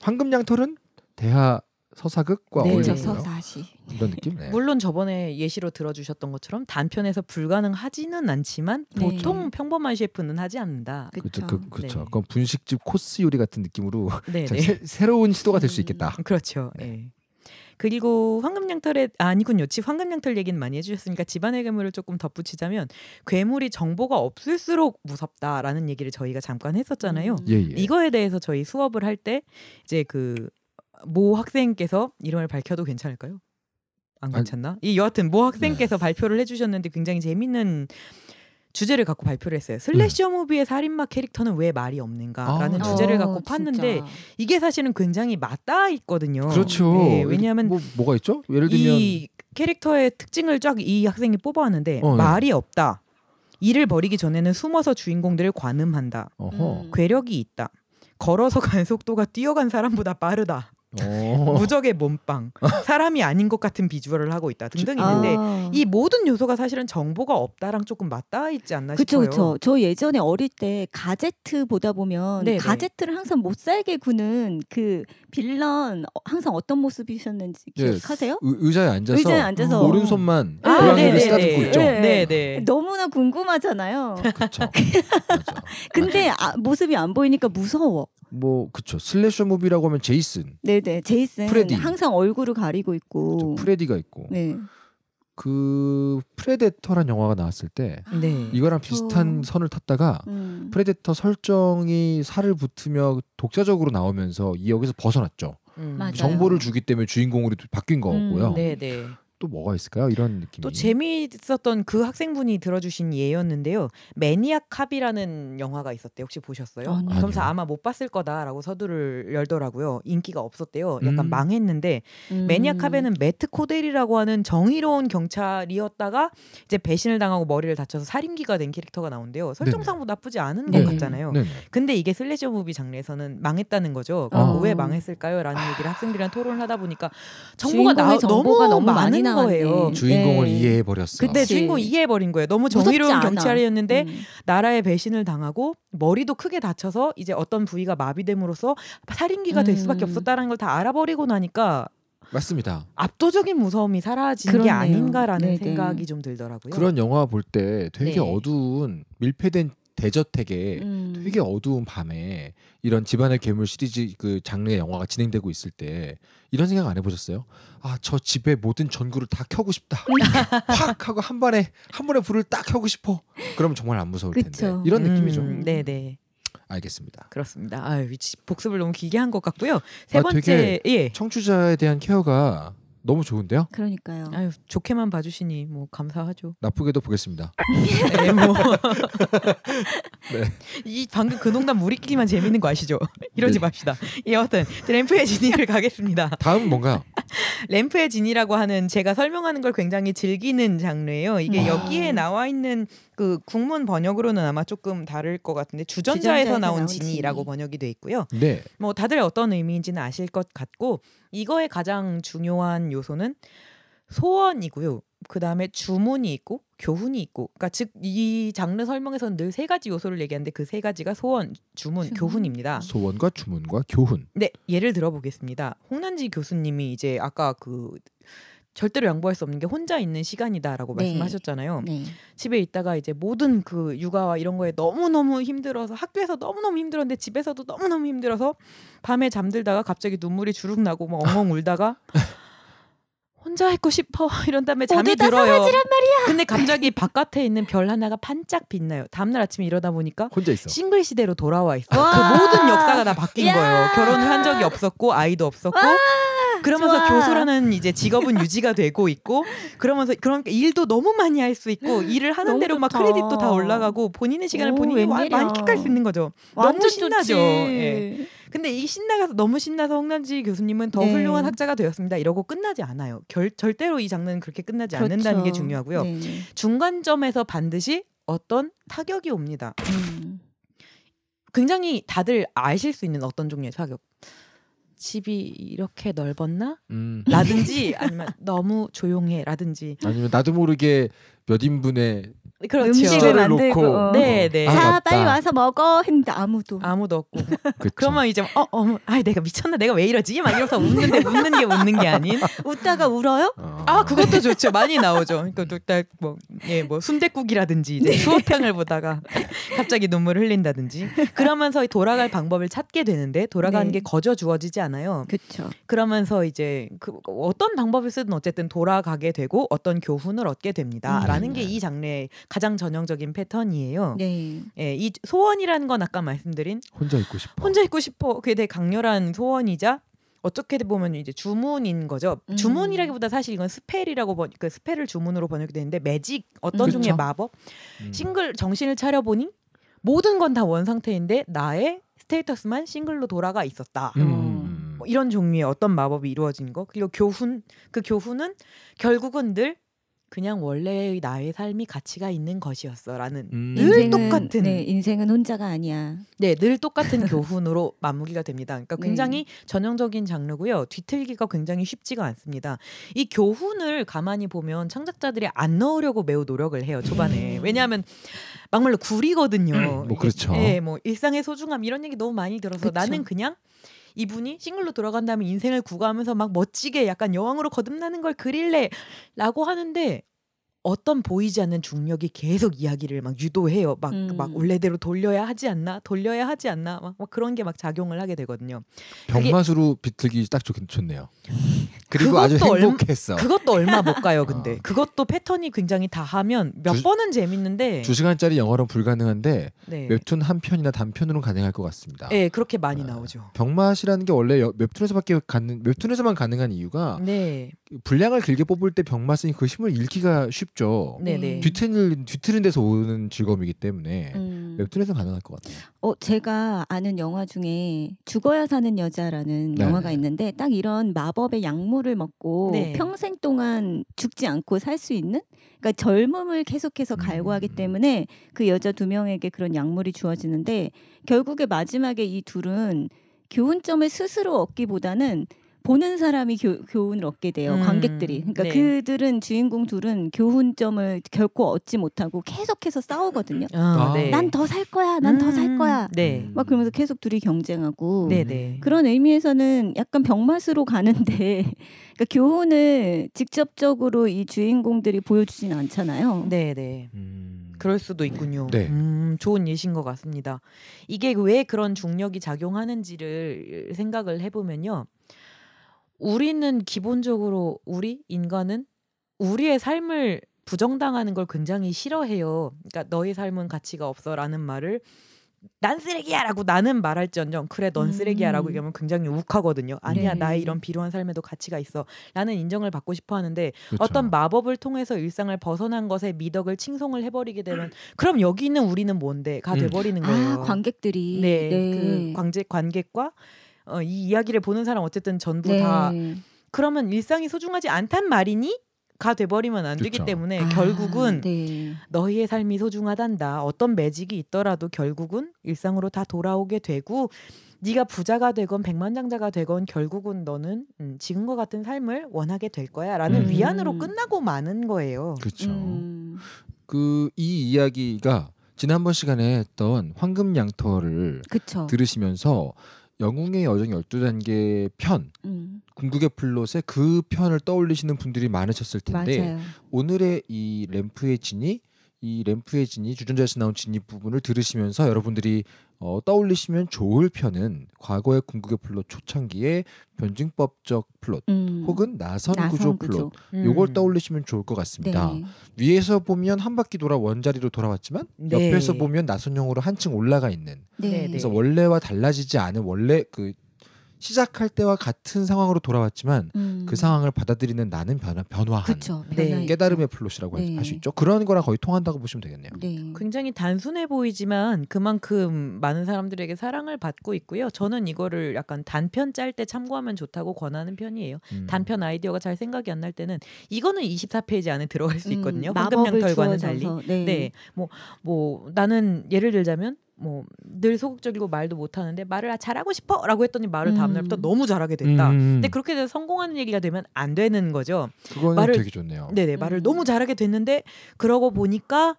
황금양털은 대하 서사극과 네, 어울리고 그렇죠. 서사시. 뭐 이런 느낌. 네.
물론 저번에 예시로 들어주셨던 것처럼 단편에서 불가능하지는 않지만 네. 보통 평범한 셰프는 하지 않는다. 그렇죠. 그, 그렇죠. 네.
그럼 분식집 코스 요리 같은 느낌으로 네, 네. 새, 로운 시도가 될수 음, 있겠다. 음, 그렇죠. 네. 예.
그리고 황금양털에 아, 니군요지 황금양털 얘기는 많이 해주셨으니까 집안의 괴물을 조금 덧붙이자면 괴물이 정보가 없을수록 무섭다라는 얘기를 저희가 잠깐 했었잖아요. 음. 예, 예. 이거에 대해서 저희 수업을 할 때 이제 그 모 학생께서 이름을 밝혀도 괜찮을까요? 안 아, 괜찮나? 아니, 이 여하튼 모 학생께서 네. 발표를 해주셨는데 굉장히 재밌는 주제를 갖고 발표를 했어요. 슬래시어 무비의 음. 살인마 캐릭터는 왜 말이 없는가라는 아, 주제를 어, 갖고 팠는데 진짜. 이게 사실은 굉장히 맞닿아 있거든요. 그렇죠. 네, 왜냐하면
뭐, 뭐가 있죠? 예를 들면 이
캐릭터의 특징을 쫙 이 학생이 뽑아왔는데 어, 네. 말이 없다. 일을 벌이기 전에는 숨어서 주인공들을 관음한다. 어허. 음. 괴력이 있다. 걸어서 간 속도가 뛰어간 사람보다 빠르다. 무적의 몸빵, 사람이 아닌 것 같은 비주얼을 하고 있다 등등 있는데 아. 이 모든 요소가 사실은 정보가 없다랑 조금 맞닿아 있지 않나 그쵸, 싶어요. 그렇죠.
저 예전에 어릴 때 가제트 보다 보면 네네. 네. 가제트를 항상 못 살게 구는 그 빌런 항상 어떤 모습이셨는지 예, 기억하세요? 네. 의자에 앉아서, 의자에 앉아서 오른손만 아, 고양이를 네, 네, 쓰다듬고 있죠. 네. 네. 너무나 궁금하잖아요. 그렇죠. 근데 아, 모습이 안 보이니까 무서워.
뭐 그쵸 슬래셔 무비라고 하면 제이슨
네. 네네 제이슨 프레디. 항상 얼굴을 가리고
있고 그렇죠. 프레디가 있고 네. 그 프레데터란 영화가 나왔을 때 아, 네. 이거랑 비슷한 저... 선을 탔다가 음. 프레데터 설정이 살을 붙으며 독자적으로 나오면서 이 역에서 벗어났죠. 음. 정보를 주기 때문에 주인공으로 바뀐 거고요. 음, 또 뭐가 있을까요? 이런 느낌. 또
재미있었던 그 학생분이 들어주신 예였는데요. 매니아 캅이라는 영화가 있었대. 요 혹시 보셨어요? 아니. 그러서 아마 못 봤을 거다라고 서두를 열더라고요. 인기가 없었대요. 음. 약간 음. 망했는데 음. 매니아 캅에는 매트 코델이라고 하는 정의로운 경찰이었다가 이제 배신을 당하고 머리를 다쳐서 살인기가 된 캐릭터가 나온대요. 설정상도 나쁘지 않은 네. 것 네. 같잖아요. 네. 근데 이게 슬래셔 무비 장르에서는 망했다는 거죠. 그럼 어. 왜 망했을까요? 라는 얘기를 학생들이랑 토론을 하다 보니까 정보가 나, 정보가 너무, 너무 많이 거예요. 네. 네. 주인공을 네. 이해해 버렸어. 그때 주인공 이해해 버린 거예요. 너무 정의로운 경찰이었는데 음. 나라의 배신을 당하고 머리도 크게 다쳐서 이제 어떤 부위가 마비됨으로써 살인기가 음. 될 수밖에 없었다는 걸 다 알아버리고 나니까 맞습니다. 압도적인 무서움이 사라진 그러네요. 게 아닌가라는 네네. 네. 생각이 좀 들더라고요. 그런
영화 볼 때 되게 네. 어두운 밀폐된 대저택에 음. 되게 어두운 밤에 이런 집안의 괴물 시리즈 그 장르의 영화가 진행되고 있을 때 이런 생각 안 해보셨어요? 아 저 집에 모든 전구를 다 켜고 싶다. 확 하고 한 번에 한 번에 불을 딱 켜고 싶어. 그러면 정말 안 무서울 텐데 그쵸. 이런 음, 느낌이죠.
네네. 알겠습니다. 그렇습니다. 아, 복습을 너무 길게 한것 같고요.
세 아, 번째, 예. 청취자에 대한 케어가 너무 좋은데요?
그러니까요. 아유, 좋게만 봐주시니 뭐 감사하죠.
나쁘게도 보겠습니다. 네, 뭐. 네. 이 방금 그 농담 우리끼리만 재밌는 거 아시죠? 이러지 네. 맙시다.
예, 여하튼 램프의 진이를 가겠습니다. 다음 뭔가 램프의 진이라고 하는 제가 설명하는 걸 굉장히 즐기는 장르예요. 이게 음. 여기에 아. 나와 있는 그 국문 번역으로는 아마 조금 다를 것 같은데 주전자에서 나온 진이라고 번역이 돼 있고요. 네. 뭐 다들 어떤 의미인지는 아실 것 같고 이거의 가장 중요한 요소는 소원이고요. 그 다음에 주문이 있고 교훈이 있고, 그러니까 즉 이 장르 설명에서는 늘 세 가지 요소를 얘기하는데 그 세 가지가 소원, 주문, 주문, 교훈입니다. 소원과
주문과 교훈.
네, 예를 들어보겠습니다. 홍난지 교수님이 이제 아까 그 절대로 양보할 수 없는 게 혼자 있는 시간이다라고 네. 말씀하셨잖아요. 네. 집에 있다가 이제 모든 그 육아와 이런 거에 너무너무 힘들어서 학교에서 너무너무 힘들었는데 집에서도 너무너무 힘들어서 밤에 잠들다가 갑자기 눈물이 주룩 나고 막 뭐 엉엉 울다가 혼자 있고 싶어 이런 다음에 잠이 들어요. 근데 갑자기 바깥에 있는 별 하나가 반짝 빛나요. 다음날 아침에 일어나 보니까 혼자 있어. 싱글 시대로 돌아와 있어. 그 모든 역사가 다 바뀐 거예요. 결혼을 한 적이 없었고 아이도 없었고 그러면서 좋아. 교수라는 이제 직업은 유지가 되고 있고 그러면서 그러니까 일도 너무 많이 할 수 있고 음, 일을 하는 대로 좋다. 막 크레딧도 다 올라가고 본인의 시간을 오, 본인이 만끽할 수 있는 거죠. 너무 신나죠. 예. 근데 이 신나가서 너무 신나서 홍남지 교수님은 더 네. 훌륭한 학자가 되었습니다. 이러고 끝나지 않아요. 결, 절대로 이 장르는 그렇게 끝나지 그렇죠. 않는다는 게 중요하고요. 네. 중간점에서 반드시 어떤 타격이 옵니다. 음. 굉장히 다들 아실 수 있는 어떤 종류의 타격. 집이 이렇게 넓었나? 음. 라든지 아니면 너무 조용해라든지 아니면
나도 모르게 몇 인분의 그렇죠. 음식을 만들고 어. 네, 네. 아, 자 맞다. 빨리 와서
먹어 했는데 아무도 아무도 없고
그러면 이제 뭐, 어, 어, 머아 뭐, 내가 미쳤나 내가 왜 이러지 막 이러면서 웃는데 웃는 게 웃는 게 아닌 웃다가 울어요? 어. 아 그것도 좋죠 많이 나오죠. 그러니까 또딱뭐예뭐 예, 뭐 순대국이라든지 이제 네. 수어탕을 보다가 갑자기 눈물을 흘린다든지 그러면서 돌아갈 방법을 찾게 되는데 돌아가는 네. 게 거저 주어지지 않아요. 그렇죠. 그러면서 이제 그 어떤 방법을 쓰든 어쨌든 돌아가게 되고 어떤 교훈을 얻게 됩니다라는 음. 게이 네. 장르의 가장 전형적인 패턴이에요. 네. 예, 이 소원이라는 건 아까 말씀드린 혼자 있고 싶어. 혼자 있고 싶어. 그게 되게 강렬한 소원이자 어떻게 보면 이제 주문인 거죠. 음. 주문이라기보다 사실 이건 스펠이라고 번, 그 스펠을 주문으로 번역이 되는데 매직 어떤 음. 종의 마법 음. 싱글 정신을 차려보니 모든 건 다 원 상태인데 나의 스테이터스만 싱글로 돌아가 있었다. 음. 뭐 이런 종류의 어떤 마법이 이루어진 거 그리고 교훈 그 교훈은 결국은 늘 그냥 원래의 나의 삶이 가치가 있는 것이었어라는 음. 늘 인생은, 똑같은
네, 인생은 혼자가 아니야. 네, 늘 똑같은
교훈으로 마무리가 됩니다. 그러니까 네. 굉장히 네. 전형적인 장르고요. 뒤틀기가 굉장히 쉽지가 않습니다. 이 교훈을 가만히 보면 창작자들이 안 넣으려고 매우 노력을 해요. 초반에. 음. 왜냐하면 막말로 구리거든요. 음, 뭐 그렇죠. 예, 네, 뭐 일상의 소중함 이런 얘기 너무 많이 들어서 그쵸. 나는 그냥 이분이 싱글로 돌아간 다음에 인생을 구가하면서 막 멋지게 약간 여왕으로 거듭나는 걸 그릴래라고 하는데 어떤 보이지 않는 중력이 계속 이야기를 막 유도해요. 막, 음. 막 원래대로 돌려야 하지 않나? 돌려야 하지 않나? 막, 막 그런 게 막 작용을 하게 되거든요. 병맛으로
그게... 비틀기 딱 좋, 좋네요. 그리고 아주 행복했어. 얼마, 그것도 얼마 못 가요, 어. 근데.
어. 그것도 패턴이 굉장히 다하면 몇 두, 번은 재밌는데. 두
시간짜리 영화로 불가능한데 네. 웹툰 한 편이나 단편으로 가능할 것 같습니다.
네, 그렇게 많이 어. 나오죠.
병맛이라는 게 원래 웹툰에서밖에 가능, 웹툰에서만 가능한 이유가 네. 분량을 길게 뽑을 때 병맛은 그 힘을 잃기가 쉽 쉽죠. 네네. 음. 뒤틀린 뒤트는 데서 오는 즐거움이기 때문에 음. 웹툰에서 가능할 것 같아요.
어 제가 아는 영화 중에 죽어야 사는 여자라는 네 영화가 있는데 딱 이런 마법의 약물을 먹고 네. 평생 동안 죽지 않고 살 수 있는 그러니까 젊음을 계속해서 갈구하기 음. 때문에 그 여자 두 명에게 그런 약물이 주어지는데 결국에 마지막에 이 둘은 교훈점을 스스로 얻기보다는 보는 사람이 교, 훈을 얻게 돼요. 음. 관객들이. 그러니까 네. 그들은 주인공 둘은 교훈점을 결코 얻지 못하고 계속해서 싸우거든요. 아, 아. 네. 난더 살 거야. 난 더살 음. 거야. 네. 막 그러면서 계속 둘이 경쟁하고 네, 네. 그런 의미에서는 약간 병맛으로 가는데 그러니까 교훈을 직접적으로 이 주인공들이 보여주진 않잖아요. 네, 네. 음.
그럴 수도 있군요. 네. 음, 좋은 예신인것 같습니다. 이게 왜 그런 중력이 작용하는지를 생각을 해보면요. 우리는 기본적으로 우리 인간은 우리의 삶을 부정당하는 걸 굉장히 싫어해요. 그러니까 너의 삶은 가치가 없어라는 말을 난 쓰레기야라고 나는 말할지언정 그래 넌 음. 쓰레기야라고 얘기하면 굉장히 욱하거든요. 아니야 네. 나의 이런 비루한 삶에도 가치가 있어. 라는 인정을 받고 싶어 하는데 그쵸. 어떤 마법을 통해서 일상을 벗어난 것에 미덕을 칭송을 해버리게 되면 그럼 여기 있는 우리는 뭔데가 음. 돼버리는 아, 거예요. 아, 관객들이 네, 그 네. 그 관객 관객과 어, 이 이야기를 보는 사람 어쨌든 전부 네. 다 그러면 일상이 소중하지 않단 말이니? 가 돼버리면 안 되기 때문에 아, 결국은 네. 너희의 삶이 소중하단다. 어떤 매직이 있더라도 결국은 일상으로 다 돌아오게 되고 네가 부자가 되건 백만장자가 되건 결국은 너는 음, 지금과 같은 삶을 원하게 될 거야라는 음. 위안으로 끝나고 마는 거예요. 그렇죠. 음.
그이 이야기가 지난번 시간에 했던 황금 양털을 그쵸. 들으시면서 영웅의 여정 12단계 편 음. 궁극의 플롯의 그 편을 떠올리시는 분들이 많으셨을 텐데 맞아요. 오늘의 이 램프의 진이 이 램프의 진이 주전자에서 나온 진입 부분을 들으시면서 여러분들이 어, 떠올리시면 좋을 편은 과거의 궁극의 플롯 초창기에 변증법적 플롯 음. 혹은 나선, 나선 구조, 구조 플롯 음. 요걸 떠올리시면 좋을 것 같습니다. 네. 위에서 보면 한 바퀴 돌아 원자리로 돌아왔지만 네. 옆에서 보면 나선형으로 한층 올라가 있는 네. 네, 네. 그래서 원래와 달라지지 않은 원래 그 시작할 때와 같은 상황으로 돌아왔지만 음. 그 상황을 받아들이는 나는 변화, 변화한 그 네. 깨달음의 플롯이라고 네. 할수 있죠. 그런 거랑 거의 통한다고 보시면 되겠네요.
네. 굉장히 단순해 보이지만 그만큼 많은 사람들에게 사랑을 받고 있고요. 저는 이거를 약간 단편 짤 때 참고하면 좋다고 권하는 편이에요. 음. 단편 아이디어가 잘 생각이 안 날 때는 이거는 24페이지 안에 들어갈 수 음, 있거든요. 음, 황금양털과는 달리. 네. 네. 뭐, 뭐 나는 예를 들자면 뭐늘 소극적이고 말도 못하는데 말을 아, 잘하고 싶어라고 했더니 말을 음. 다음날부터 너무 잘하게 됐다. 음, 음. 근데 그렇게 돼서 성공하는 얘기가 되면 안 되는 거죠.
그거 말을, 되게 좋네요.
네네 말을 음. 너무 잘하게 됐는데 그러고 보니까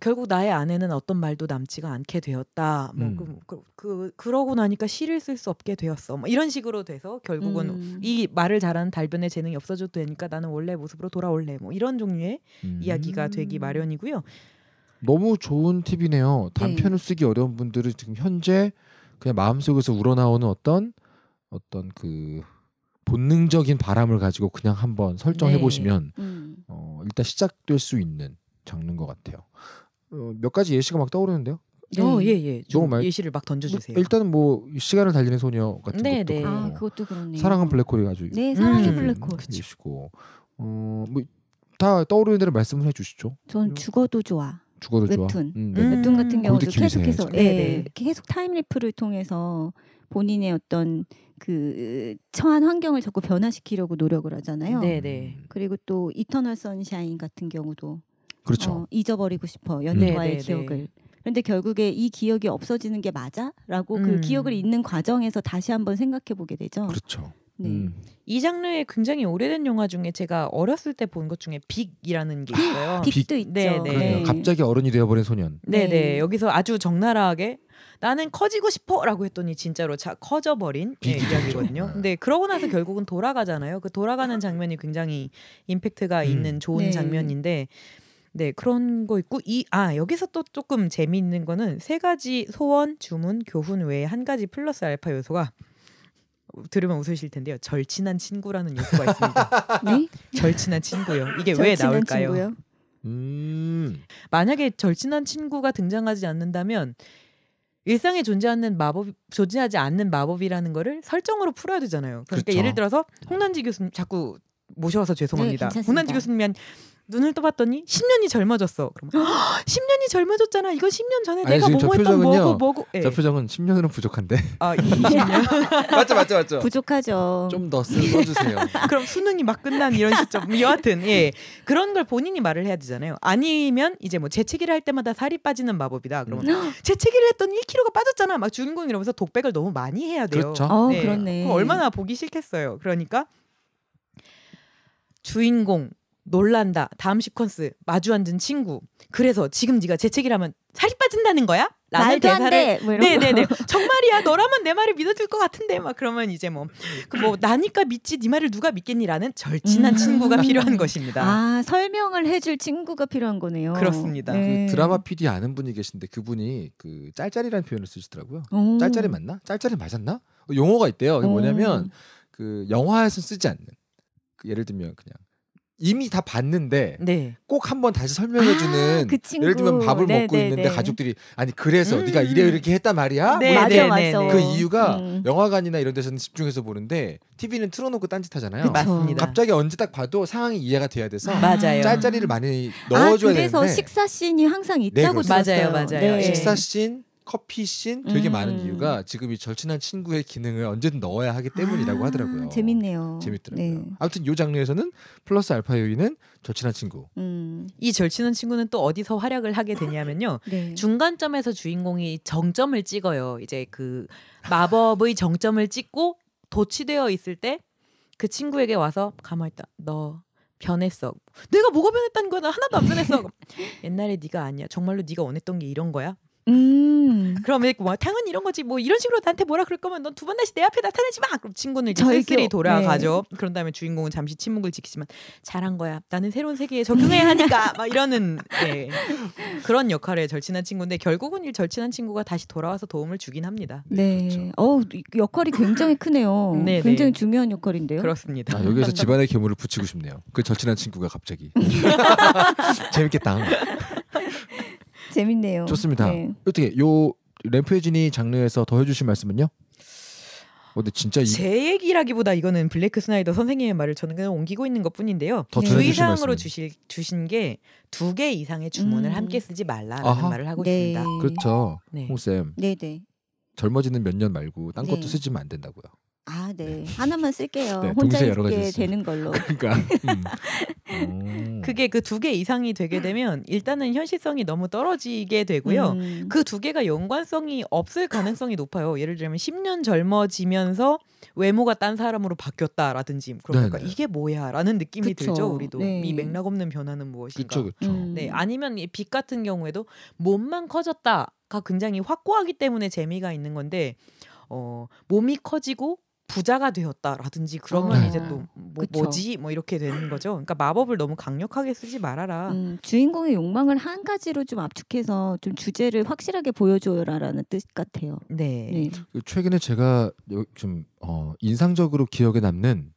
결국 나의 아내는 어떤 말도 남지가 않게 되었다. 뭐 음. 그, 그, 그 러고 나니까 시를 쓸 수 없게 되었어. 뭐 이런 식으로 돼서 결국은 음. 이 말을 잘하는 달변의 재능이 없어져도 되니까 나는 원래 모습으로 돌아올래. 뭐 이런 종류의 음. 이야기가 되기 마련이고요.
너무 좋은 팁이네요. 네. 단편을 쓰기 어려운 분들은 지금 현재 그냥 마음속에서 우러나오는 어떤 어떤 그 본능적인 바람을 가지고 그냥 한번 설정해 네. 보시면 음. 어, 일단 시작될 수 있는 장르인 것 같아요. 어, 몇 가지 예시가 막 떠오르는데요. 네. 어, 예, 예. 정말 예시를
막 던져주세요. 뭐,
일단은 뭐 시간을 달리는 소녀 같은
네, 것도 네. 그렇고, 아, 그것도 그렇네요. 사랑은 블랙홀이 아주 네, 사랑은 음, 블랙홀
예시고, 어, 뭐 다 떠오르는 대로 말씀을 해주시죠.
전 음. 죽어도 좋아.
죽어도 웹툰. 음, 네. 웹툰. 웹툰 음. 같은 경우도 계속해서 예, 네. 네, 네.
계속 타임리프를 통해서 본인의 어떤 그 처한 환경을 자꾸 변화시키려고 노력을 하잖아요. 네네. 그리고 또 이터널 선샤인 같은 경우도 그렇죠. 어, 잊어버리고 싶어 연애와의네 음. 기억을. 그런데 결국에 이 기억이 없어지는 게 맞아?라고 그 음. 그 기억을 잊는 과정에서 다시 한번 생각해 보게 되죠. 그렇죠.
네. 음.
이 장르의 굉장히 오래된 영화 중에 제가 어렸을 때 본 것 중에 빅이라는 게 있어요. 아, 빅도 네, 있죠. 네, 네. 갑자기
어른이 되어버린 소년.
네네. 네. 네. 음. 여기서 아주 적나라하게 나는 커지고 싶어라고 했더니 진짜로 자, 커져버린 네, 이야기거든요. 근데 네. 그러고 나서 결국은 돌아가잖아요. 그 돌아가는 장면이 굉장히 임팩트가 음. 있는 좋은 네. 장면인데. 네 그런 거 있고 이 아 여기서 또 조금 재미있는 거는 세 가지 소원, 주문, 교훈 외에 한 가지 플러스 알파 요소가 들으면 웃으실 텐데요. 절친한 친구라는 용어가 있습니다. 네? 절친한 친구요. 이게 절친한 왜 나올까요? 친구요?
음.
만약에 절친한 친구가 등장하지 않는다면 일상에 존재하는 마법 존재하지 않는 마법이라는 거를 설정으로 풀어야 되잖아요. 그러니까 그쵸. 그렇죠. 예를 들어서 홍난지 교수님 자꾸 모셔와서 죄송합니다. 네, 홍난지 교수님이 한 눈을 떠봤더니 10년이 젊어졌어. 그럼 10년이 젊어졌잖아. 이거 10년 전에 아니, 내가 뭐뭐했던 뭐고 뭐고. 예. 저
표정은 10년으로 부족한데. 아 20년. 맞죠 맞죠 맞죠.
부족하죠.
좀더 써주세요.
그럼 수능이 막 끝난 이런 시점. 여하튼 예 그런 걸 본인이 말을 해야 되잖아요. 아니면 이제 뭐 재채기를 할 때마다 살이 빠지는 마법이다. 그러면 음. 재채기를 했던 1kg가 빠졌잖아. 막 주인공 이러면서 독백을 너무 많이 해야 돼요. 그렇죠. 어, 네. 그렇네. 얼마나 보기 싫겠어요. 그러니까 주인공 놀란다. 다음 시퀀스 마주 앉은 친구. 그래서 지금 네가 재채기라면 살이 빠진다는 거야? 라는 대사를 뭐 네네네 정말이야 너라면 내 말을 믿어줄 것 같은데 막 그러면 이제 뭐뭐 그뭐 나니까 믿지 네 말을 누가 믿겠니라는
절친한 음. 친구가 필요한 것입니다. 아
설명을 해줄 친구가 필요한 거네요. 그렇습니다. 네. 그 드라마
PD 아는 분이 계신데 그분이 그 짤짤이라는 표현을 쓰시더라고요. 오. 짤짤이 맞나? 짤짤이 맞았나? 어, 용어가 있대요. 그게 뭐냐면 그 영화에서 쓰지 않는 그 예를 들면 그냥 이미 다 봤는데 네. 꼭 한번 다시 설명해 주는 아, 그 예를 들면 밥을 네, 먹고 네, 있는데 가족들이 아니 그래서 음. 네가 이래 이렇게 했단 말이야 뭐 네, 맞아, 맞아. 네, 네, 네. 그 이유가 음. 영화관이나 이런 데서는 집중해서 보는데 TV는 틀어놓고 딴짓하잖아요 맞습니다. 갑자기 언제 딱 봐도 상황이 이해가 돼야 돼서 아, 맞아요. 짤짤이를 많이 아, 넣어줘야 아, 그래서 되는데 그래서
식사 씬이 항상 있다고 네, 들었어요 맞아요 맞아요 식사 씬
커피씬 되게 음. 많은 이유가 지금 이 절친한 친구의 기능을 언제든 넣어야 하기 때문이라고 아, 하더라고요. 재밌네요. 재밌더라고요. 네. 아무튼 이 장르에서는 플러스 알파 요인은 절친한 친구.
음.
이 절친한 친구는 또 어디서 활약을 하게 되냐면요. 네. 중간점에서 주인공이 정점을 찍어요. 이제 그 마법의 정점을 찍고 도취되어 있을 때 그 친구에게 와서 가만히 있다. 너 변했어. 내가 뭐가 변했다는 거야? 하나도 안 변했어. 옛날에 네가 아니야. 정말로 네가 원했던 게 이런 거야? 음. 그러면 뭐탕은 이런 거지 뭐 이런 식으로 나한테 뭐라 그럴 거면 넌 두 번 다시 내 앞에 나타내지 마. 그럼 친구는 이제 쓸쓸 돌아가죠. 네. 그런 다음에 주인공은 잠시 침묵을 지키지만 잘한 거야. 나는 새로운 세계에
적응해야 하니까 막
이러는 네. 그런 역할의 절친한 친구인데 결국은 이 절친한 친구가 다시 돌아와서 도움을 주긴 합니다. 네. 그렇죠.
어우 역할이 굉장히 크네요. 네, 네, 굉장히 중요한 역할인데요. 그렇습니다. 아, 여기서 집안의 괴물을 붙이고 싶네요.
그 절친한 친구가 갑자기 재밌겠다.
재밌네요. 좋습니다. 네. 어떻게
요 램프의진이 장르에서 더 해주실 말씀은요? 뭐, 근데 진짜 이... 제
얘기라기보다 이거는 블레 스나이더 선생님의 말을 저는 그냥 옮기고 있는 것 뿐인데요. 주의사항으로 주실 주신 게 두 개 이상의 주문을 음. 함께 쓰지 말라라는 아하. 말을 하고 네. 있습니다.
그렇죠, 네. 홍 쌤. 네네. 젊어지는 몇 년 말고 딴 것도 네. 쓰지면 안 된다고요.
아, 네. 네. 하나만 쓸게요. 네, 혼자 있게 되는 걸로. 그러니까. 음. 음. 어.
그게 그 두 개 이상이 되게 되면 일단은 현실성이 너무 떨어지게 되고요. 음. 그두 개가 연관성이 없을 가능성이 높아요. 예를 들면 10년 젊어지면서 외모가 딴 사람으로 바뀌었다라든지 그러니까 이게 뭐야라는 느낌이 그쵸. 들죠. 우리도 네. 이 맥락 없는 변화는 무엇인가. 그쵸, 그쵸. 음. 네, 아니면 이빛 같은 경우에도 몸만 커졌다가 굉장히 확고하기 때문에 재미가 있는 건데 어, 몸이 커지고 부자가 되었다라든지 그러면 어. 이제 또 뭐, 뭐지 뭐 이렇게 되는 거죠. 그러니까 마법을 너무 강력하게
쓰지 말아라. 음, 주인공의 욕망을 한 가지로 좀 압축해서 좀 주제를 확실하게 보여줘라라는 뜻 같아요. 네. 네.
최근에 제가 좀 어, 인상적으로 기억에 남는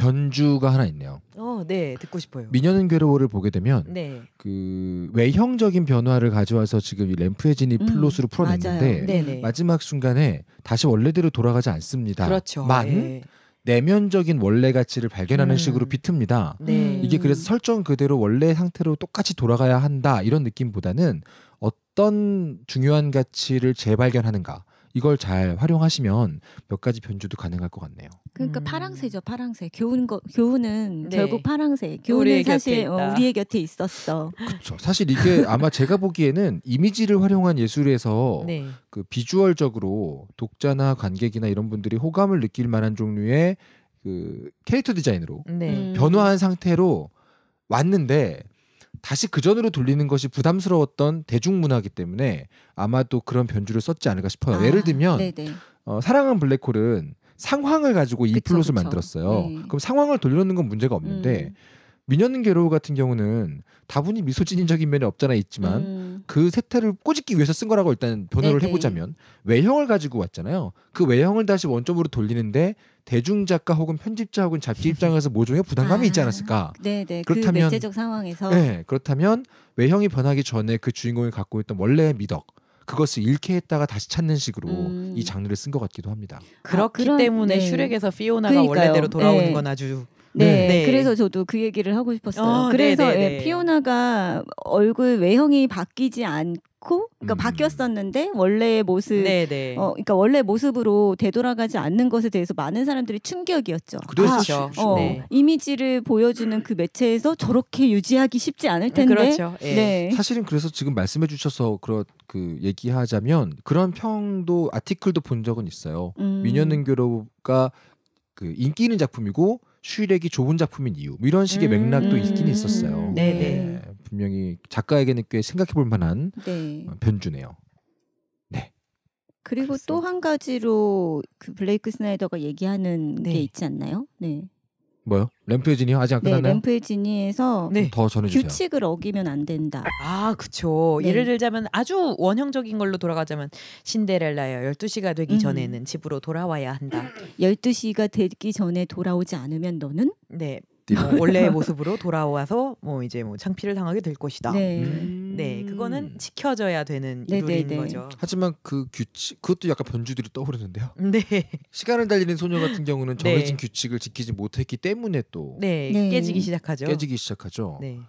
견주가 하나 있네요.
어, 네, 듣고 싶어요.
미녀는 괴로워를 보게 되면 네. 그 외형적인 변화를 가져와서 지금 이램프의진이 음, 플롯으로 풀어냈는데 네, 네. 마지막 순간에 다시 원래대로 돌아가지 않습니다. 그렇죠. 만 네. 내면적인 원래 가치를 발견하는 음. 식으로 비트입니다. 네. 이게 그래서 설정 그대로 원래 상태로 똑같이 돌아가야 한다 이런 느낌보다는 어떤 중요한 가치를 재발견하는가 이걸 잘 활용하시면 몇 가지 변주도 가능할 것 같네요.
그러니까 음. 파랑새죠, 파랑새. 교훈 거, 교훈은 네. 결국 파랑새. 교훈은 사실 어, 우리의 곁에 있었어. 그렇죠.
사실 이게 아마 제가 보기에는 이미지를 활용한 예술에서 네. 그 비주얼적으로 독자나 관객이나 이런 분들이 호감을 느낄 만한 종류의 그 캐릭터 디자인으로 네. 음. 변화한 상태로 왔는데 다시 그전으로 돌리는 것이 부담스러웠던 대중문화기 이 때문에 아마도 그런 변주를 썼지 않을까 싶어요. 아, 예를 들면 어, 사랑한 블랙홀은 상황을 가지고 이 플롯을 만들었어요. 네. 그럼 상황을 돌려놓는 건 문제가 없는데 음. 미녀는 괴로우 같은 경우는 다분히 미소진인적인 면이 없잖아 있지만 음. 그 세태를 꼬집기 위해서 쓴 거라고 일단 변호를 네네. 네. 해보자면 외형을 가지고 왔잖아요. 그 외형을 다시 원점으로 돌리는데 대중 작가 혹은 편집자 혹은 잡지 입장에서 모종의 부담감이 아. 있지 않았을까?
네네. 네. 그 그렇다면 그 내재적 상황에서
네 그렇다면 외형이 변하기 전에 그 주인공이 갖고 있던 원래의 미덕 그것을 잃게 했다가 다시 찾는 식으로 음. 이 장르를 쓴 것 같기도 합니다. 그렇기
아, 그런, 때문에 네. 슈렉에서 피오나가 그러니까요. 원래대로 돌아오는 네. 건 아주 네. 네, 네, 그래서 저도 그 얘기를 하고 싶었어요. 어, 그래서 네, 예, 네, 피오나가 얼굴 외형이 바뀌지 않고, 그러니까 음. 바뀌었었는데 원래의 모습, 네네. 어, 그러니까 원래 모습으로 되돌아가지 않는 것에 대해서 많은 사람들이 충격이었죠. 그렇죠. 아, 어, 네. 이미지를 보여주는 그 매체에서 저렇게 유지하기 쉽지 않을 텐데. 그렇죠. 예. 네. 사실은
그래서 지금 말씀해 주셔서 그런 그 얘기하자면 그런 평도 아티클도 본 적은 있어요. 음. 미녀는교로가 그 인기 있는 작품이고 슈렉이좋은 작품인 이유 뭐 이런 식의 음. 맥락도 있긴 있었어요. 네, 네. 네. 분명히 작가에게는 꽤 생각해볼 만한 네. 어, 변주네요.
네. 그리고 또 한 가지로 그 블레이크 스나이더가 얘기하는 네. 게 있지 않나요? 네.
뭐요? 램프유진이요? 아직 안 네, 끝났나요? 네,
램프유진이에서 네. 더 전해주세요. 규칙을 어기면 안 된다. 아, 그쵸. 네. 예를 들자면 아주 원형적인 걸로 돌아가자면 신데렐라예요. 12시가 되기 음. 전에는 집으로 돌아와야 한다. 12시가 되기 전에 돌아오지 않으면 너는? 네,
뭐 원래의 모습으로 돌아와서 뭐 이제 뭐 창피를 당하게 될 것이다. 네, 음. 네 그거는 지켜져야 되는 네, 네, 일인 거죠.
하지만 그 규칙 그것도 약간 변주들이 떠오르는데요. 네. 시간을 달리는 소녀 같은 경우는 정해진 네. 규칙을 지키지 못했기 때문에 또 네, 깨지기 시작하죠. 깨지기 시작하죠. 네.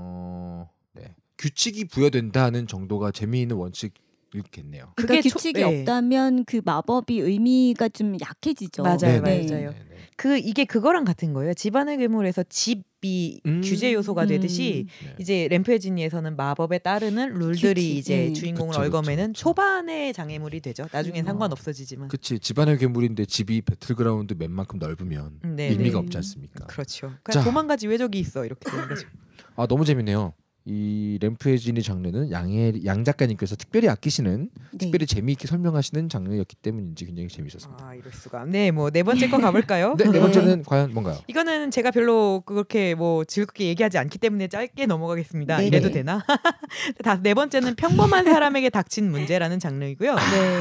어, 네. 규칙이 부여된다는 정도가 재미있는 원칙 있겠네요. 그러니까 그게 규칙이 초, 네.
없다면 그 마법이 의미가 좀 약해지죠. 맞아요, 네, 네 맞아요.
네그 네, 이게 그거랑 같은 거예요. 집안의 괴물에서 집이 음. 규제 요소가 되듯이 음. 이제 램프헤지니에서는 마법에 따르는 룰들이 규칙. 이제 음. 주인공을 얼거매는 초반의 장애물이 되죠. 나중엔 음. 상관 없어지지만.
그치 집안의 괴물인데 집이 배틀그라운드 맵만큼 넓으면 네 의미가 없지 않습니까? 그렇죠. 그냥
도망가지 왜 저기 있어 이렇게 되는 거죠.
아 너무 재밌네요. 이 램프의 진이 장르는 양의 양 작가님께서 특별히 아끼시는 네. 특별히 재미있게 설명하시는 장르였기 때문인지 굉장히 재미있었습니다. 아 이럴 수가. 네, 뭐 네 번째 거 가볼까요?
네, 네 번째는 과연 뭔가요? 이거는 제가 별로 그렇게 뭐 즐겁게 얘기하지 않기 때문에 짧게 넘어가겠습니다. 네, 네. 이래도 되나? 다네 번째는 평범한 사람에게 닥친 문제라는 장르이고요. 아. 네.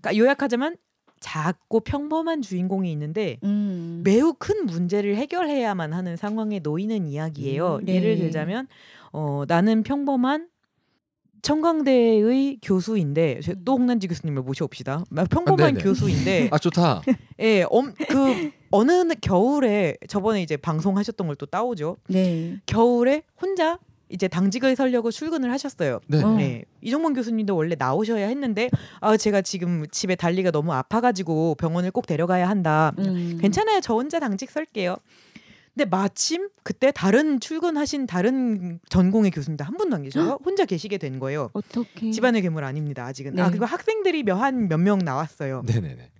그러니까 요약하자면 작고 평범한 주인공이 있는데 음. 매우 큰 문제를 해결해야만 하는 상황에 놓이는 이야기예요. 음, 네. 예를 들자면 어, 나는 평범한 청강대의 교수인데 음. 또 홍난지 교수님을 모셔봅시다 평범한 아, 교수인데 아 좋다. 예, 엄, 그 어느 겨울에 저번에 이제 방송하셨던 걸 또 따오죠. 네. 겨울에 혼자 이제 당직을 설려고 출근을 하셨어요. 네. 어. 네. 이종문 교수님도 원래 나오셔야 했는데 아 제가 지금 집에 달리가 너무 아파가지고 병원을 꼭 데려가야 한다. 음. 괜찮아요. 저 혼자 당직 설게요. 근데 마침 그때 다른 출근하신 다른 전공의 교수님도 한 분도 안 계셔서 혼자 계시게 된 거예요. 어떻게? 집안의 괴물 아닙니다. 아직은. 아, 네. 아 그리고 학생들이 몇 한 몇 명 나왔어요. 네네네.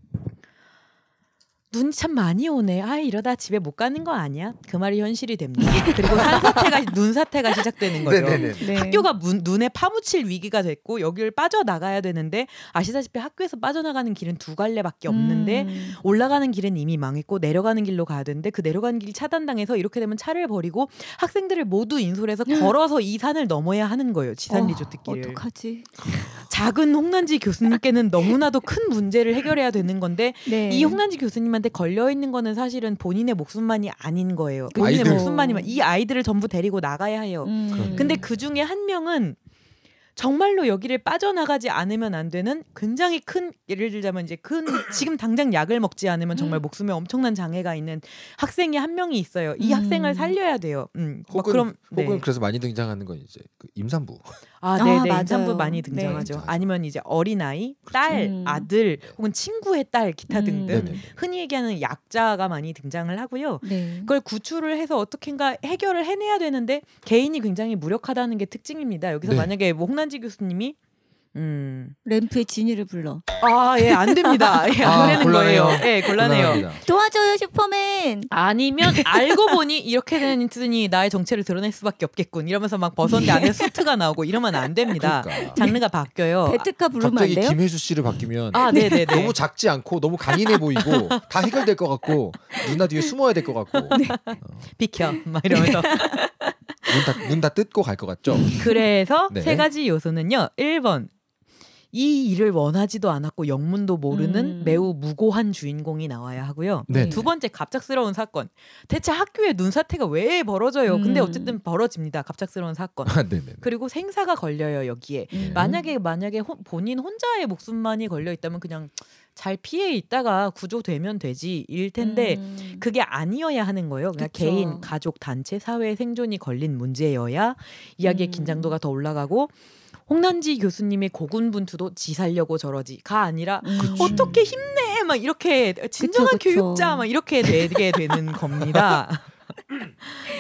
눈이참 많이 오네. 아 이러다 집에 못 가는 거 아니야? 그 말이 현실이 됩니다. 그리고 산사태가 눈 사태가 시작되는 거죠. 네, 네, 네. 네. 학교가 문, 눈에 파묻힐 위기가 됐고 여기를 빠져 나가야 되는데 아시다시피 학교에서 빠져나가는 길은 두 갈래밖에 없는데 음. 올라가는 길은 이미 망했고 내려가는 길로 가야 되는데 그 내려가는 길이 차단당해서 이렇게 되면 차를 버리고 학생들을 모두 인솔해서 걸어서 이 산을 넘어야 하는 거예요. 지산 어, 리조트 길을. 어떡하지? 작은 홍난지 교수님께는 너무나도 큰 문제를 해결해야 되는 건데 네. 이 홍난지 교수님한 아이들한테 걸려 있는 거는 사실은 본인의 목숨만이 아닌 거예요. 본인의 아이들. 목숨만이면 이 아이들을 전부 데리고 나가야 해요. 음. 그렇죠. 근데 그 중에 한 명은 정말로 여기를 빠져나가지 않으면 안 되는 굉장히 큰 예를 들자면 이제 큰 지금 당장 약을 먹지 않으면 정말 음. 목숨에 엄청난 장애가 있는 학생이 한 명이 있어요. 이 음. 학생을 살려야 돼요. 음. 혹은, 그럼 네. 혹은
그래서 많이 등장하는 건 이제 그 임산부. 아, 아
네, 네. 임산부 많이 네. 등장하죠. 네. 아니면 이제 어린 아이, 그렇죠. 딸, 음. 아들, 네. 혹은 친구의 딸 기타 음. 등등 음. 흔히 얘기하는 약자가 많이 등장을 하고요. 네. 그걸 구출을 해서 어떻게인가 해결을 해내야 되는데 개인이 굉장히 무력하다는 게 특징입니다. 여기서 네. 만약에 뭐 홍남 김한지 교수님이 음. 램프에 진이를 불러. 아, 예, 안 됩니다. 예, 안 아, 되는 곤란해요. 거예요. 예, 곤란해요. 곤란합니다.
도와줘요, 슈퍼맨.
아니면 알고 보니 이렇게 되니 나의 정체를 드러낼 수밖에 없겠군. 이러면서 막 벗었는데 안에 예. 수트가 나오고 이러면 안 됩니다. 그러니까. 장르가 바뀌어요.
베트카 부르면 갑자기 김혜수 씨를 바뀌면 아, 네, 네, 네, 너무 작지 않고 너무 강인해 보이고 다 해결될 것 같고 누나 뒤에 숨어야 될 것 같고 네.
어. 비켜 막 이러면서 네.
문다 문다 뜯고 갈 것 같죠?
그래서 네. 세 가지 요소는요. 1번 이 일을 원하지도 않았고 영문도 모르는 음. 매우 무고한 주인공이 나와야 하고요. 네. 두 번째 갑작스러운 사건. 대체 학교에 눈 사태가 왜 벌어져요? 음. 근데 어쨌든 벌어집니다. 갑작스러운 사건. 아, 네, 네, 네. 그리고 생사가 걸려요 여기에. 음. 만약에 만약에 호, 본인 혼자의 목숨만이 걸려 있다면 그냥 잘 피해 있다가 구조되면 되지 일 텐데 음. 그게 아니어야 하는 거예요. 그러니까 그쵸. 개인, 가족, 단체, 사회 생존이 걸린 문제여야 이야기의 음. 긴장도가 더 올라가고 홍난지 교수님의 고군분투도 지 살려고 저러지가 아니라 음. 어떻게 힘내 막 이렇게 진정한 그쵸, 그쵸. 교육자 막 이렇게 되게 되는 겁니다.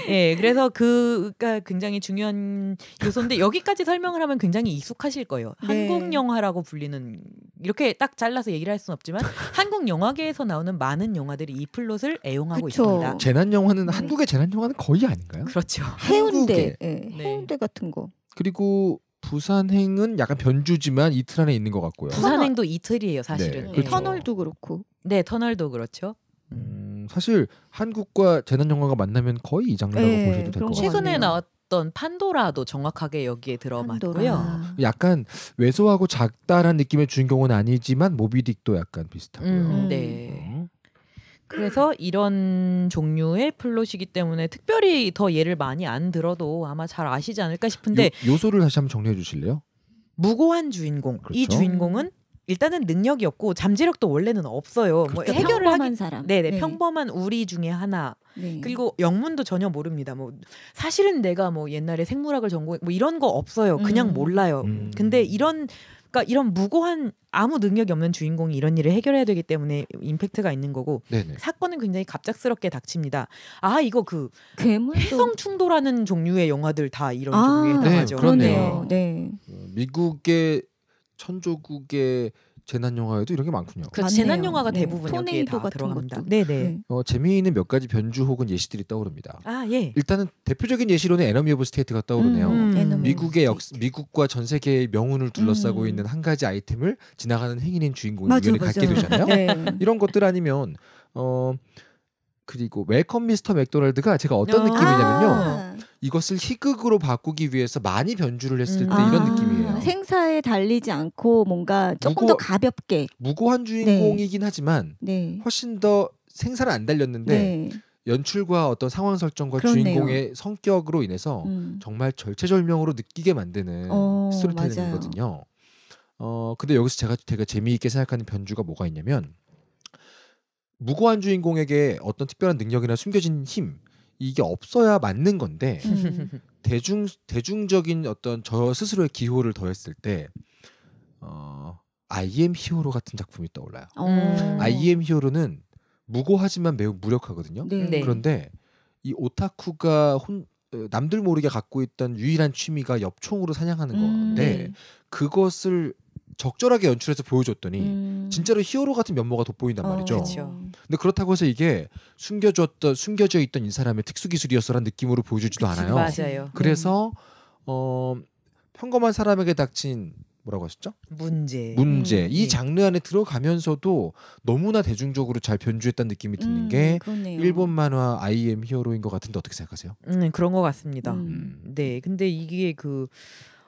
예, 그래서 그가 굉장히 중요한 요소인데 여기까지 설명을 하면 굉장히 익숙하실 거예요. 네. 한국 영화라고 불리는 이렇게 딱 잘라서 얘기를 할 수는 없지만 한국 영화계에서 나오는 많은 영화들이 이 플롯을 애용하고 그쵸.
있습니다. 재난 영화는 네. 한국의 재난 영화는 거의 아닌가요? 그렇죠. 해운대, 예, 네. 해운대 같은 거. 그리고 부산행은 약간 변주지만 이틀 안에 있는 것 같고요. 부산행도
이틀이에요, 사실은. 네, 네, 그렇죠. 터널도 그렇고. 네, 터널도 그렇죠.
음. 사실 한국과 재난 영화가 만나면 거의 이 장르라고 네, 보셔도 될것 그렇죠. 같아요. 최근에
나왔던 판도라도 정확하게 여기에 들어맞고요. 아.
약간 왜소하고 작다란 느낌의 주인공은 아니지만 모비딕도 약간 비슷하고요.
음, 음, 네. 그래서 이런 종류의 플롯이기 때문에 특별히 더 예를 많이 안 들어도 아마 잘 아시지 않을까 싶은데 요,
요소를 다시 한번 정리해 주실래요? 무고한 주인공. 그렇죠. 이
주인공은 일단은 능력이 없고 잠재력도 원래는 없어요. 그렇죠. 뭐 그러니까 해결을 평범
하기, 사람. 네네 네.
평범한 우리 중에 하나. 네. 그리고 영문도 전혀 모릅니다. 뭐 사실은 내가 뭐 옛날에 생물학을 전공 뭐 이런 거 없어요. 그냥 음. 몰라요. 음. 근데 이런 그러니까 이런 무고한 아무 능력이 없는 주인공이 이런 일을 해결해야 되기 때문에 임팩트가 있는 거고 네네. 사건은 굉장히 갑작스럽게 닥칩니다. 아 이거 그 괴물도... 해성 충돌하는 종류의
영화들 다 이런 아, 종류에 네, 가죠 그러네요. 네. 어, 미국의 천조국의 재난 영화에도 이런 게 많군요. 그 재난 영화가
대부분 네. 여기에 다 들어갑니다.
네네. 네. 어, 재미있는 몇 가지 변주 혹은 예시들이 떠오릅니다. 아 예. 일단은 대표적인 예시로는 에너미 오브 스테이트가 떠오르네요. 음. 음. 미국의 역 미국과 전 세계의 명운을 둘러싸고 음. 있는 한 가지 아이템을 지나가는 행인인 주인공이 의연을 갖게 되잖아요. 네. 이런 것들 아니면 어. 그리고 웰컴 미스터 맥도날드가 제가 어떤 아. 느낌이냐면요. 이것을 희극으로 바꾸기 위해서 많이 변주를 했을 음. 때 이런 아~
느낌이에요. 생사에 달리지 않고 뭔가 조금 무고, 더 가볍게 무고한 네. 주인공이긴 네. 하지만 네. 훨씬 더 생사를 안 달렸는데 네.
연출과 어떤 상황 설정과 그렇네요. 주인공의 성격으로 인해서 음. 정말 절체절명으로 느끼게 만드는 어, 스토리텔링이거든요. 어 근데 여기서 제가 되게 재미있게 생각하는 변주가 뭐가 있냐면 무고한 주인공에게 어떤 특별한 능력이나 숨겨진 힘 이게 없어야 맞는 건데 음. 대중 대중적인 어떤 저 스스로의 기호를 더했을 때 어, 아이엠 히어로 같은 작품이 떠올라요. 아이엠 어. 히어로는 음. 무고하지만 매우 무력하거든요. 네. 네. 그런데 이 오타쿠가 혼, 어, 남들 모르게 갖고 있던 유일한 취미가 엽총으로 사냥하는 음. 건데 음. 그것을 적절하게 연출해서 보여줬더니 음. 진짜로 히어로 같은 면모가 돋보인단 어, 말이죠. 어, 근데 그렇다고 해서 이게 숨겨졌던 숨겨져 있던 이 사람의 특수 기술이었어라는 느낌으로 보여주지도 그치, 않아요. 맞아요. 그래서 네. 어 평범한 사람에게 닥친 뭐라고 하셨죠? 문제.
문제. 음, 이 네.
장르 안에 들어가면서도 너무나 대중적으로 잘 변주했다는 느낌이 드는 음, 게 네, 그러네요. 일본 만화 아이엠 히어로인 것 같은데 어떻게 생각하세요?
음, 네, 그런 것 같습니다. 음. 음. 네. 근데 이게 그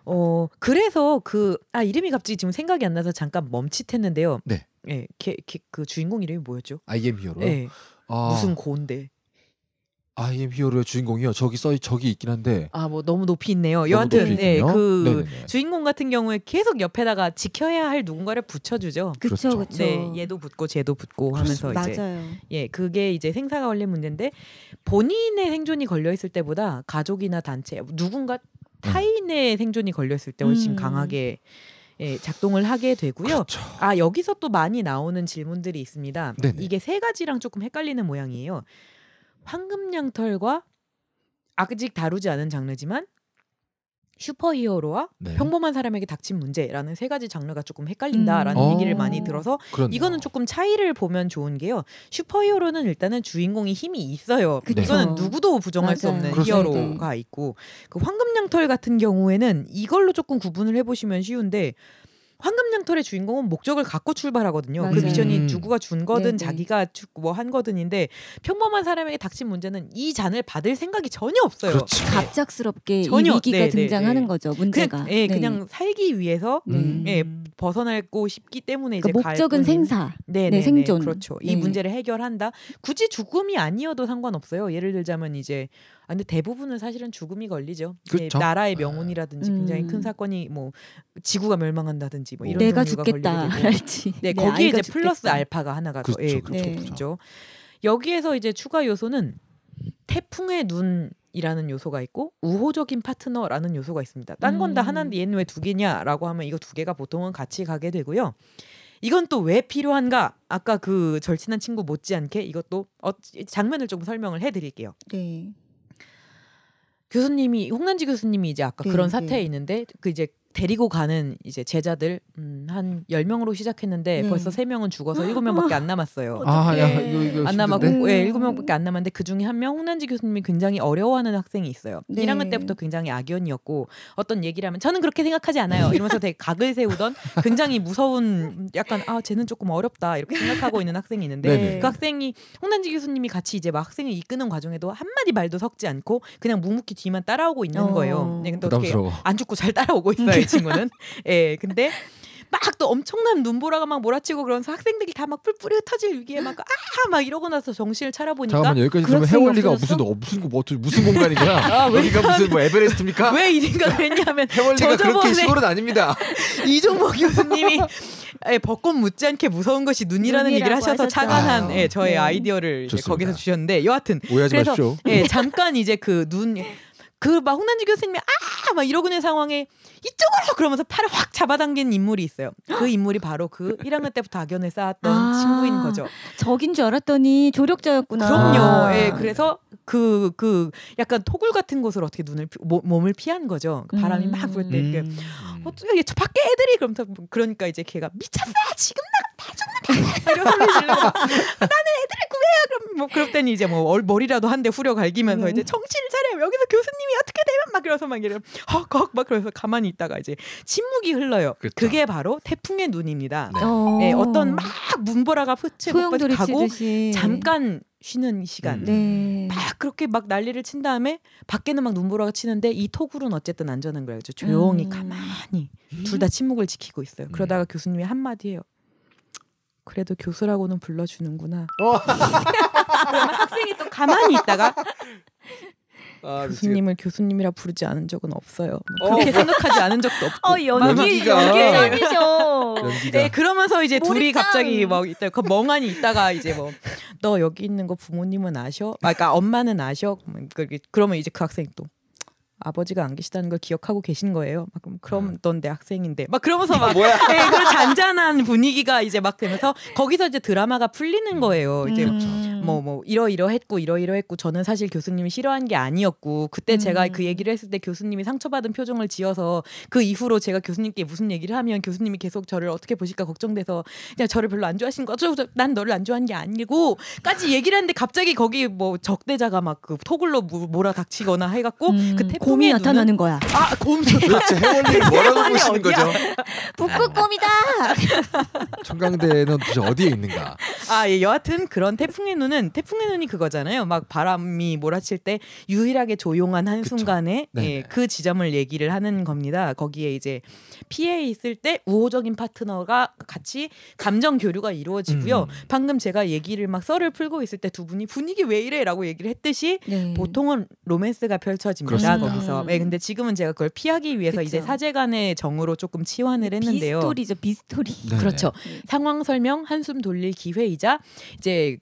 어 그래서 그 아 이름이 갑자기 지금 생각이 안 나서 잠깐 멈칫했는데요. 네. 예, 걔, 그 주인공 이름이 뭐였죠? I am 히어로요? 예. 아. 무슨 고인데.
I am 히어로의 주인공이요. 저기 써 저기 있긴 한데.
아, 뭐 너무 높이 있네요. 여하튼 네, 그 네네네. 주인공 같은 경우에 계속 옆에다가 지켜야 할 누군가를 붙여 주죠. 그렇죠. 그렇죠. 네, 얘도 붙고 쟤도 붙고 그렇습니다. 이제 맞아요. 예, 그게 이제 생사가 걸린 문제인데 본인의 생존이 걸려 있을 때보다 가족이나 단체 누군가 타인의 생존이 걸렸을 때 훨씬 음. 강하게 예, 작동을 하게 되고요. 그렇죠. 아 여기서 또 많이 나오는 질문들이 있습니다. 네네. 이게 세 가지랑 조금 헷갈리는 모양이에요. 황금양털과 아직 다루지 않은 장르지만 슈퍼히어로와 네. 평범한 사람에게 닥친 문제라는 세 가지 장르가 조금 헷갈린다라는 음. 얘기를 많이 어, 들어서 그렇네요. 이거는 조금 차이를 보면 좋은 게요. 슈퍼히어로는 일단은 주인공이 힘이 있어요. 그쵸. 이거는 누구도 부정할 맞아요. 수 없는 그렇습니다. 히어로가 있고 그 황금양털 같은 경우에는 이걸로 조금 구분을 해보시면 쉬운데 황금양털의 주인공은 목적을 갖고 출발하거든요. 그 맞아요. 그 미션이 음. 누구가 준 거든 네네. 네. 자기가 뭐한 거든인데 평범한 사람에게 닥친 문제는 이 잔을 받을 생각이 전혀 없어요. 그렇죠. 네. 갑작스럽게 전혀, 이 위기가 네네, 네, 등장하는 네네.
거죠. 문제가. 그냥, 예, 그냥 살기 위해서 음.
예, 벗어나고 싶기 때문에 그러니까 목적은 생사, 네, 생존. 그렇죠. 이 문제를 해결한다. 굳이 죽음이 아니어도 상관없어요. 예를 들자면 이제 아, 근데 대부분은 사실은 죽음이 걸리죠. 그렇죠? 나라의 아. 명운이라든지 음. 굉장히 큰 음. 사건이 뭐 지구가 멸망한다든지 뭐 이런 내가 죽겠다 알지. 네, 거기에 이제 플러스 알파가 하나가 그렇죠. 예, 그렇죠. 네. 그렇죠. 여기에서 이제 추가 요소는 태풍의 눈 이라는 요소가 있고 우호적인 파트너라는 요소가 있습니다. 딴 건다 음. 하나인데 얘는 왜 두 개냐라고 하면 이거 두 개가 보통은 같이 가게 되고요. 이건 또 왜 필요한가? 아까 그 절친한 친구 못지않게 이것도 어, 장면을 조금 설명을 해드릴게요. 네. 교수님이 홍난지 교수님이 이제 아까 네, 그런 네. 사태에 네. 있는데 그 이제 데리고 가는 이제 제자들 음, 한 10명으로 시작했는데 네. 벌써 3명은 죽어서 7명밖에 안 남았어요. 아, 야, 이거, 이거 안 남았고 음. 예, 7명밖에 안 남았는데 그중에 한 명 홍난지 교수님이 굉장히 어려워하는 학생이 있어요. 네. 1학년 때부터 굉장히 악연이었고 어떤 얘기를 하면 저는 그렇게 생각하지 않아요. 이러면서 되게 각을 세우던 굉장히 무서운 약간 아, 쟤는 조금 어렵다 이렇게 생각하고 있는 학생이 있는데 네. 네. 그 학생이 홍난지 교수님이 같이 이제 막 학생을 이끄는 과정에도 한마디 말도 섞지 않고 그냥 묵묵히 뒤만 따라오고 있는 어. 거예요. 근데 어떻게 안 죽고 잘 따라오고 있어요. 이 친구는. 예. 근데 막 또 엄청난 눈보라가 막 몰아치고 그러면서 학생들이 다 막 뿔뿔이 터질 위기에 막 아막 아, 이러고 나서 정신을 차려보니까 잠깐만 여기까지 그러면 해올 리가 무슨 뭐
무슨 뭐, 무슨 공간인 거야? 아, 여기가 무슨 뭐 에베레스트입니까?
왜이생각 했냐면 해올 리가 그렇게 시골은 아닙니다. 이종복 교수님이 예, 벚꽃 묻지 않게 무서운 것이 눈이라는 얘기를 하셔서 착안한 예, 저의 네. 아이디어를 거기서 주셨는데 여하튼 그래서 마십시오. 예, 잠깐 이제 그눈 네. 그막 홍난주 교수님이 아! 막 이러고 있는 상황에 이쪽으로! 그러면서 팔을 확 잡아당긴 인물이 있어요. 그 인물이 바로 그 1학년 때부터 악연을 쌓았던 아, 친구인 거죠. 적인 줄 알았더니 조력자였구나. 그럼요. 예, 아. 그래서 그, 그 약간 토굴 같은 곳을 어떻게 눈을, 피, 몸을 피한 거죠. 그 바람이 막 불 때. 음. 그러니까 어떻게 뭐 이 밖에 애들이 그럼 다 뭐 그러니까 이제 걔가 미쳤어 지금 나가 다 죽는다 이런
소리 질러 나는
애들을 구해야 그럼 뭐 그랬더니 이제 뭐 머리라도 한 대 후려 갈기면서 음. 이제 정신을 차려 여기서 교수님이 어떻게 되면 막 그래서 막 이래 헉헉 막 그래서 가만히 있다가 이제 침묵이 흘러요. 그렇죠. 그게 바로 태풍의 눈입니다. 네. 네 어떤 막 문보라가 흐치고 가고
잠깐
쉬는 시간. 음. 네. 막 그렇게 막 난리를 친 다음에 밖에는 막 눈보라가 치는데 이 토굴은 어쨌든 안전한 거예요. 조용히 음. 가만히 음. 둘다 침묵을 지키고 있어요. 그러다가 네. 교수님이 한 마디 해요. 그래도 교수라고는 불러주는구나. 어.
학생이 또 가만히 있다가 아,
교수님을 교수님이라 부르지 않은 적은 없어요. 뭐 어. 그렇게 어, 생각하지 않은 적도
없고. 어, 연기 연기가 연기죠.
네, 그러면서 이제 모리짱. 둘이 갑자기 막 있다 그 멍하니 있다가 이제 뭐 너 여기 있는 거 부모님은 아셔? 아, 그러니까 엄마는 아셔? 뭐 그러면 이제 그 학생이 또 아버지가 안 계시다는 걸 기억하고 계신 거예요. 막 그럼 음. 네. 넌내 학생인데 막 그러면서 막 뭐야? 네, 그 잔잔한 분위기가 이제 막 되면서 거기서 이제 드라마가 풀리는 음. 거예요. 이제 뭐뭐 음. 뭐, 뭐 이러이러했고 이러이러했고 저는 사실 교수님이 싫어한 게 아니었고 그때 음. 제가 그 얘기를 했을 때 교수님이 상처받은 표정을 지어서 그 이후로 제가 교수님께 무슨 얘기를 하면 교수님이 계속 저를 어떻게 보실까 걱정돼서 그냥 저를 별로 안 좋아하신 거어난 너를 안 좋아한 게 아니고까지 얘기를 하는데 갑자기 거기 뭐 적대자가 막 그 토글로 몰아닥치거나 해갖고 음. 그태 곰이 나타나는 거야. 아, 곰. 도대체
해원님 뭐라고 보시는 거죠?
북극곰이다.
청강대는 도대체 어디에 있는가?
아, 예, 여하튼 그런 태풍의 눈은 태풍의 눈이 그거잖아요. 막 바람이 몰아칠 때 유일하게 조용한 한 순간에 예, 그 지점을 얘기를 하는 겁니다. 거기에 이제 피해 있을 때 우호적인 파트너가 같이 감정 교류가 이루어지고요. 음. 방금 제가 얘기를 막 썰을 풀고 있을 때 두 분이 분위기 왜 이래라고 얘기를 했듯이 네. 보통은 로맨스가 펼쳐집니다. 그렇습니다. 거기서. 네, 음. 예, 근데 지금은 제가 그걸 피하기 위해서 그쵸. 이제 사제간의 정으로 조금 치환을 네, 했는데요. 비스토리죠, 비스토리. 네 그렇죠. 네. 상황 설명, 한숨 돌릴 기회이자 이제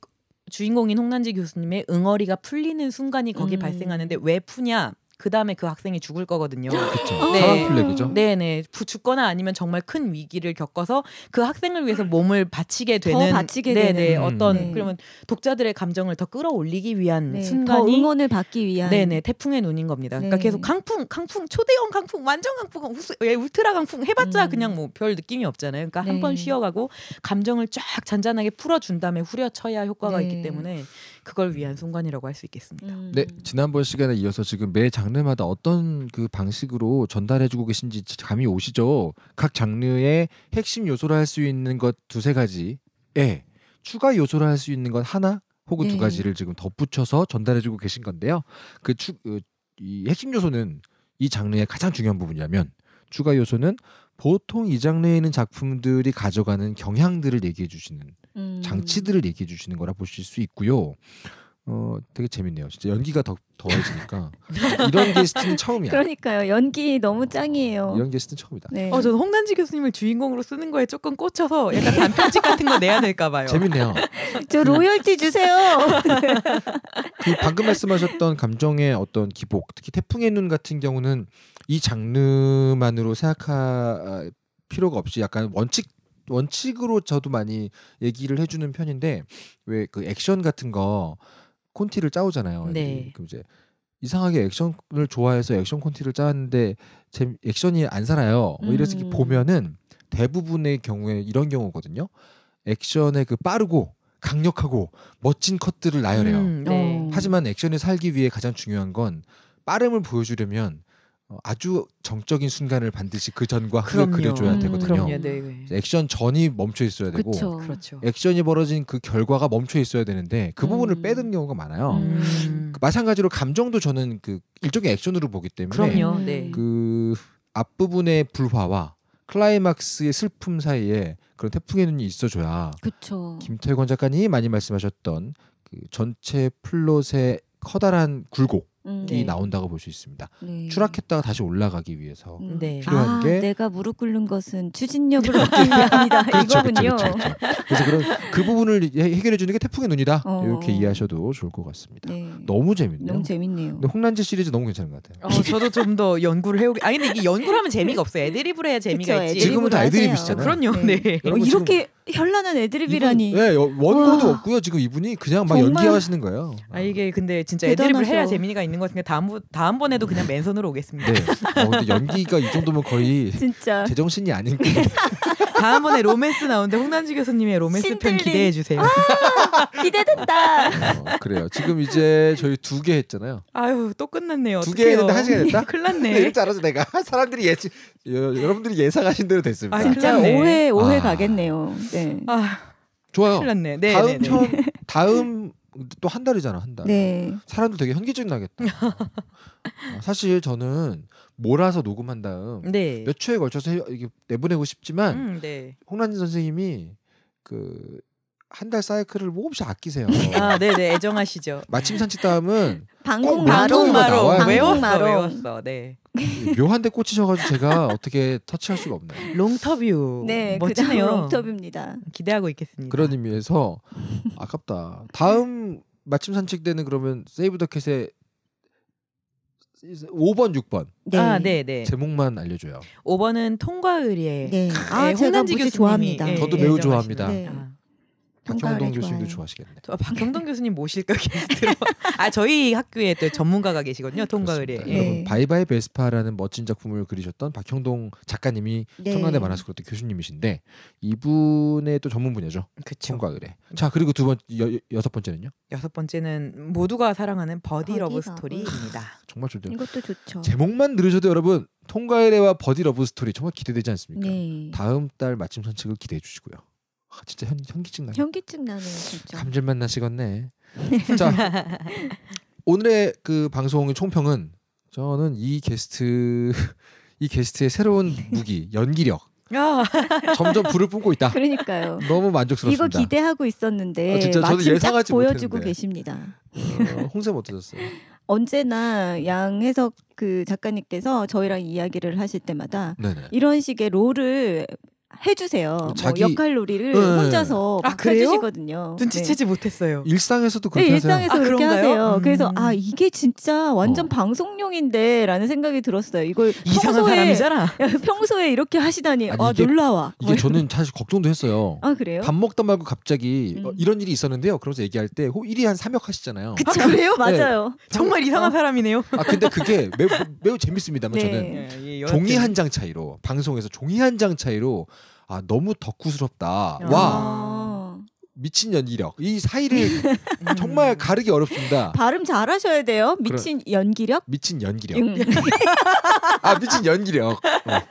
주인공인 홍난지 교수님의 응어리가 풀리는 순간이 거기 음. 발생하는데 왜 푸냐? 그 다음에 그 학생이 죽을 거거든요. 그렇죠. 네. 네네. 죽거나 아니면 정말 큰 위기를 겪어서 그 학생을 위해서 몸을 바치게 되는. 더 바치게 네네. 되는. 음. 어떤 네. 그러면 독자들의 감정을 더 끌어올리기 위한 네. 순간이
응원을 받기 위한. 네네.
태풍의 눈인 겁니다. 그러니까 네. 그러니까 계속 강풍, 강풍, 초대형 강풍, 완전 강풍, 우스, 예, 울트라 강풍 해봤자 음. 그냥 뭐 별 느낌이 없잖아요. 그러니까 네. 한번 쉬어가고 감정을 쫙 잔잔하게 풀어준 다음에 후려쳐야 효과가 네. 있기 때문에. 그걸 위한 송관이라고 할 수 있겠습니다. 음. 네,
지난번 시간에 이어서 지금 매 장르마다 어떤 그 방식으로 전달해주고 계신지 감이 오시죠? 각 장르의 핵심 요소로 할 수 있는 것 두세 가지, 예, 추가 요소로 할 수 있는 것 하나 혹은 예. 두 네. 가지를 지금 덧붙여서 전달해주고 계신 건데요. 그 추, 그 이 핵심 요소는 이 장르의 가장 중요한 부분이라면 추가 요소는 보통 이 장르에 있는 작품들이 가져가는 경향들을 얘기해 주시는 음. 장치들을 얘기해 주시는 거라 보실 수 있고요. 어 되게 재밌네요. 진짜 연기가 더 더해지니까 이런 게스트는 처음이야.
그러니까요. 연기 너무 어, 짱이에요. 이런 게스트는 처음이다. 네. 어, 저는 홍단지 교수님을 주인공으로 쓰는 거에 조금 꽂혀서 약간 단편집 같은
거 내야 될까 봐요.
재밌네요.
저 로열티 주세요.
그 방금 말씀하셨던 감정의 어떤 기복, 특히 태풍의 눈 같은 경우는 이 장르만으로 생각할 필요가 없이 약간 원칙 원칙으로 저도 많이 얘기를 해주는 편인데 왜 그 액션 같은 거 콘티를 짜오잖아요. 네. 그럼 이제 이상하게 액션을 좋아해서 액션 콘티를 짜는데 제 액션이 안 살아요. 뭐 이래서 음. 보면은 대부분의 경우에 이런 경우거든요. 액션의 그 빠르고 강력하고 멋진 컷들을 나열해요. 음, 네. 하지만 액션이 살기 위해 가장 중요한 건 빠름을 보여주려면 어, 아주 정적인 순간을 반드시 그 전과 후에 그려줘야 음, 되거든요. 음, 네. 네. 액션 전이 멈춰 있어야 되고 그쵸. 그렇죠. 액션이 벌어진 그 결과가 멈춰 있어야 되는데 그 부분을 음. 빼는 경우가 많아요. 음. 그 마찬가지로 감정도 저는 그 일종의 액션으로 보기 때문에 네. 그 앞부분의 불화와 클라이막스의 슬픔 사이에 그런 태풍의 눈이 있어줘야 그쵸. 김태권 작가님이 많이 말씀하셨던 그 전체 플롯의 커다란 굴곡 이이 음. 네. 나온다고 볼 수 있습니다. 네. 추락했다가 다시 올라가기 위해서 음. 네. 필요한 아, 게
내가 무릎 꿇는 것은 추진력으 얻는 게 아니다 그렇죠, 그렇죠, 이거군요. 그렇죠, 그렇죠, 그래서
그런 그 부분을 해결해 주는 게 태풍의 눈이다 어. 이렇게 이해하셔도 좋을 것 같습니다. 네. 너무 재밌네요. 너무 재밌네요. 근데 홍란지 시리즈 너무 괜찮은 것
같아요. 어, 저도 좀 더 연구를 해오기. 아니 근데 이게 연구를 하면 재미가 없어요. 애드립으 해야 재미가 그쵸, 있지. 지금은 다 애드립이시잖아요. 어, 그럼요. 네. 네.
어, 이렇게 현란한 애드립이라니. 네 원고도 와. 없고요. 지금 이분이 그냥 막 정말... 연기하시는 거예요.
아 이게 근데 진짜 애드립을 해야 재미가 있는 것 같은데 다음 다음 번에도 그냥 맨손으로 오겠습니다.
네. 어, 근데 연기가 이 정도면 거의 진짜 제정신이 아닌 게.
다음번에 로맨스 나오는데 홍남지 교수님의 로맨스 신들린. 편 기대해 주세요. 아,
기대된다. 어, 그래요. 지금 이제 저희 두 개 했잖아요.
아유 또 끝났네요. 두 개 했는데 한 시간 됐다. 큰일 났네. 이럴
줄 알아서 내가 사람들이 예측 여, 러분들이 예상하신 대로 됐습니다. 아, 진짜 네. 오해 오해 아.
가겠네요. 네. 아.
좋아요. 네, 다음 편 네, 네. 다음 또한 달이잖아 한 달. 네. 사람들 되게 현기증 나겠다. 어, 사실 저는 몰아서 녹음한 다음 네. 몇 초에 걸쳐서 이게 내보내고 싶지만 음, 네. 홍란진 선생님이 그 한 달 사이클을 몹시 아끼세요.
아, 네네 네. 애정하시죠.
마침 산책 다음은 방공마로 바로 외웠어 외웠어 네 묘한데 꽂히셔가지고 제가 어떻게 터치할 수가 없네요. 롱터뷰. 네, 그 멋지네요.
롱터뷰입니다.
기대하고 있겠습니다. 그런 의미에서 아깝다. 다음 맞춤 산책 때는 그러면 세이브 더 캣의 5번, 6번. 네. 아, 네, 네. 제목만 알려줘요.
5번은 통과의리에. 네. 네. 아, 제가 무지 좋아합니다.
예, 저도 예, 매우 좋아합니다. 네. 아. 박형동 교수님도 좋아하시겠네.
저 박형동 교수님 모실까 게스트로. 아 저희 학교에 또 전문가가 계시거든요. 통과의뢰. 예.
바이바이 베스파라는 멋진 작품을 그리셨던 박형동 작가님이 네. 청라대 만화스쿨때 교수님이신데 이분의 또 전문 분야죠. 그쵸. 통과의뢰. 자 그리고 두번 여섯 번째는요? 여섯
번째는 모두가 사랑하는 버디, 러브 스토리입니다. 정말 좋죠. 이것도 좋죠.
제목만 들으셔도 여러분 통과의례와 버디 러브 스토리 정말 기대되지 않습니까? 네. 다음 달 마침 산책을 기대해 주시고요. 아, 진짜 현, 현기증 나네. 현기증 나네요, 진짜. 감질맛 나시겠네. 자, 오늘의 그 방송의 총평은 저는 이 게스트 이 게스트의 새로운 무기 연기력
아. 점점 불을 뿜고 있다. 그러니까요. 너무 만족스럽습니다. 이거 기대하고 있었는데 어, 진짜 저는 예상하지 보여주고 못했는데. 계십니다.
어, 홍샘 어떠셨어요?
언제나 양해석그 작가님께서 저희랑 이야기를 하실 때마다 네네. 이런 식의 롤을 해주세요. 뭐 자기... 뭐 역할놀이를 네. 혼자서 아, 해주시거든요. 눈치채지 네.
못했어요. 일상에서도 네, 그렇게 네, 일상에서 하세요. 아, 그렇게 아, 하세요. 음. 그래서
아 이게 진짜 완전 어. 방송용인데라는 생각이 들었어요. 이걸 이상한 평소에, 사람이잖아. 평소에 이렇게 하시다니 아니, 아 이게, 놀라와.
이게 뭐 저는 사실 걱정도 했어요. 아 그래요? 밥 먹다 말고 갑자기 어, 음. 어, 이런 일이 있었는데요. 그러면서 얘기할 때 호, 1한 3역 하시잖아요. 그쵸? 아, 그래요? 네. 맞아요. 정말 어. 이상한 어. 사람이네요. 아 근데 그게 매우, 매우 재밌습니다만 네. 저는 종이 한 장 차이로 방송에서 종이 한 장 차이로 아 너무 덕후스럽다. 야. 아. 와 미친 연기력 이 사이를 음. 정말 가르기 어렵습니다.
발음 잘하셔야 돼요. 미친 그럼, 연기력?
미친 연기력. 음. 아 미친 연기력. 어.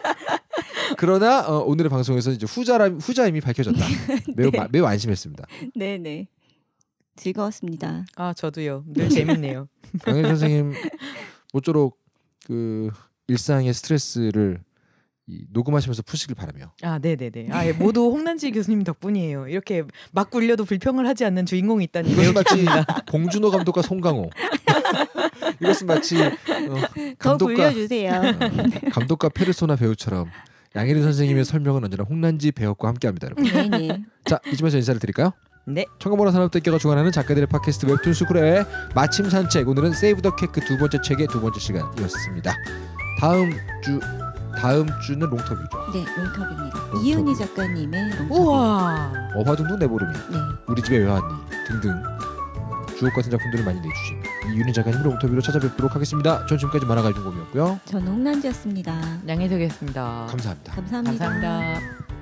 그러나 어, 오늘의 방송에서 이제 후자라 후자임이 밝혀졌다. 네. 매우 네. 마, 매우 안심했습니다.
네네. 즐거웠습니다. 아 저도요. 늘 재밌네요.
강일 선생님 모쪼록 그 일상의 스트레스를 이 녹음하시면서 푸시길 바라며.
아, 네네네. 아, 예, 모두 홍난지 교수님 덕분이에요. 이렇게 막 굴려도 불평을 하지 않는 주인공이 있다니. 이것은 마치
봉준호 감독과 송강호. 이것은 마치 어, 감독과, 어, 감독과 페르소나 배우처럼 양혜린 선생님의 설명은 언제나 홍난지 배역과 함께합니다, 여러분. 네네. 네. 자, 이쯤에서 인사를 드릴까요? 네. 청가보라 산업대교가 주관하는 작가들의 팟캐스트 웹툰 수그레 마침 산책 오늘은 세이브 더케크두 번째 책의 두 번째 시간이었습니다. 다음 주 다음 주는 롱터뷰죠.
네, 롱터뷰입니다. 롱터뷰. 이은희 작가님의 롱터뷰. 우와.
어화둥둥 내보름이. 네. 우리 집에 왜 왔니? 등등. 주옥 같은 작품들을 많이 내주신 이윤희 작가님을 롱터뷰로 찾아뵙도록 하겠습니다. 전 지금까지 만화가 중공이었고요.
전 홍란지였습니다. 양혜석이었습니다. 감사합니다. 감사합니다. 감사합니다.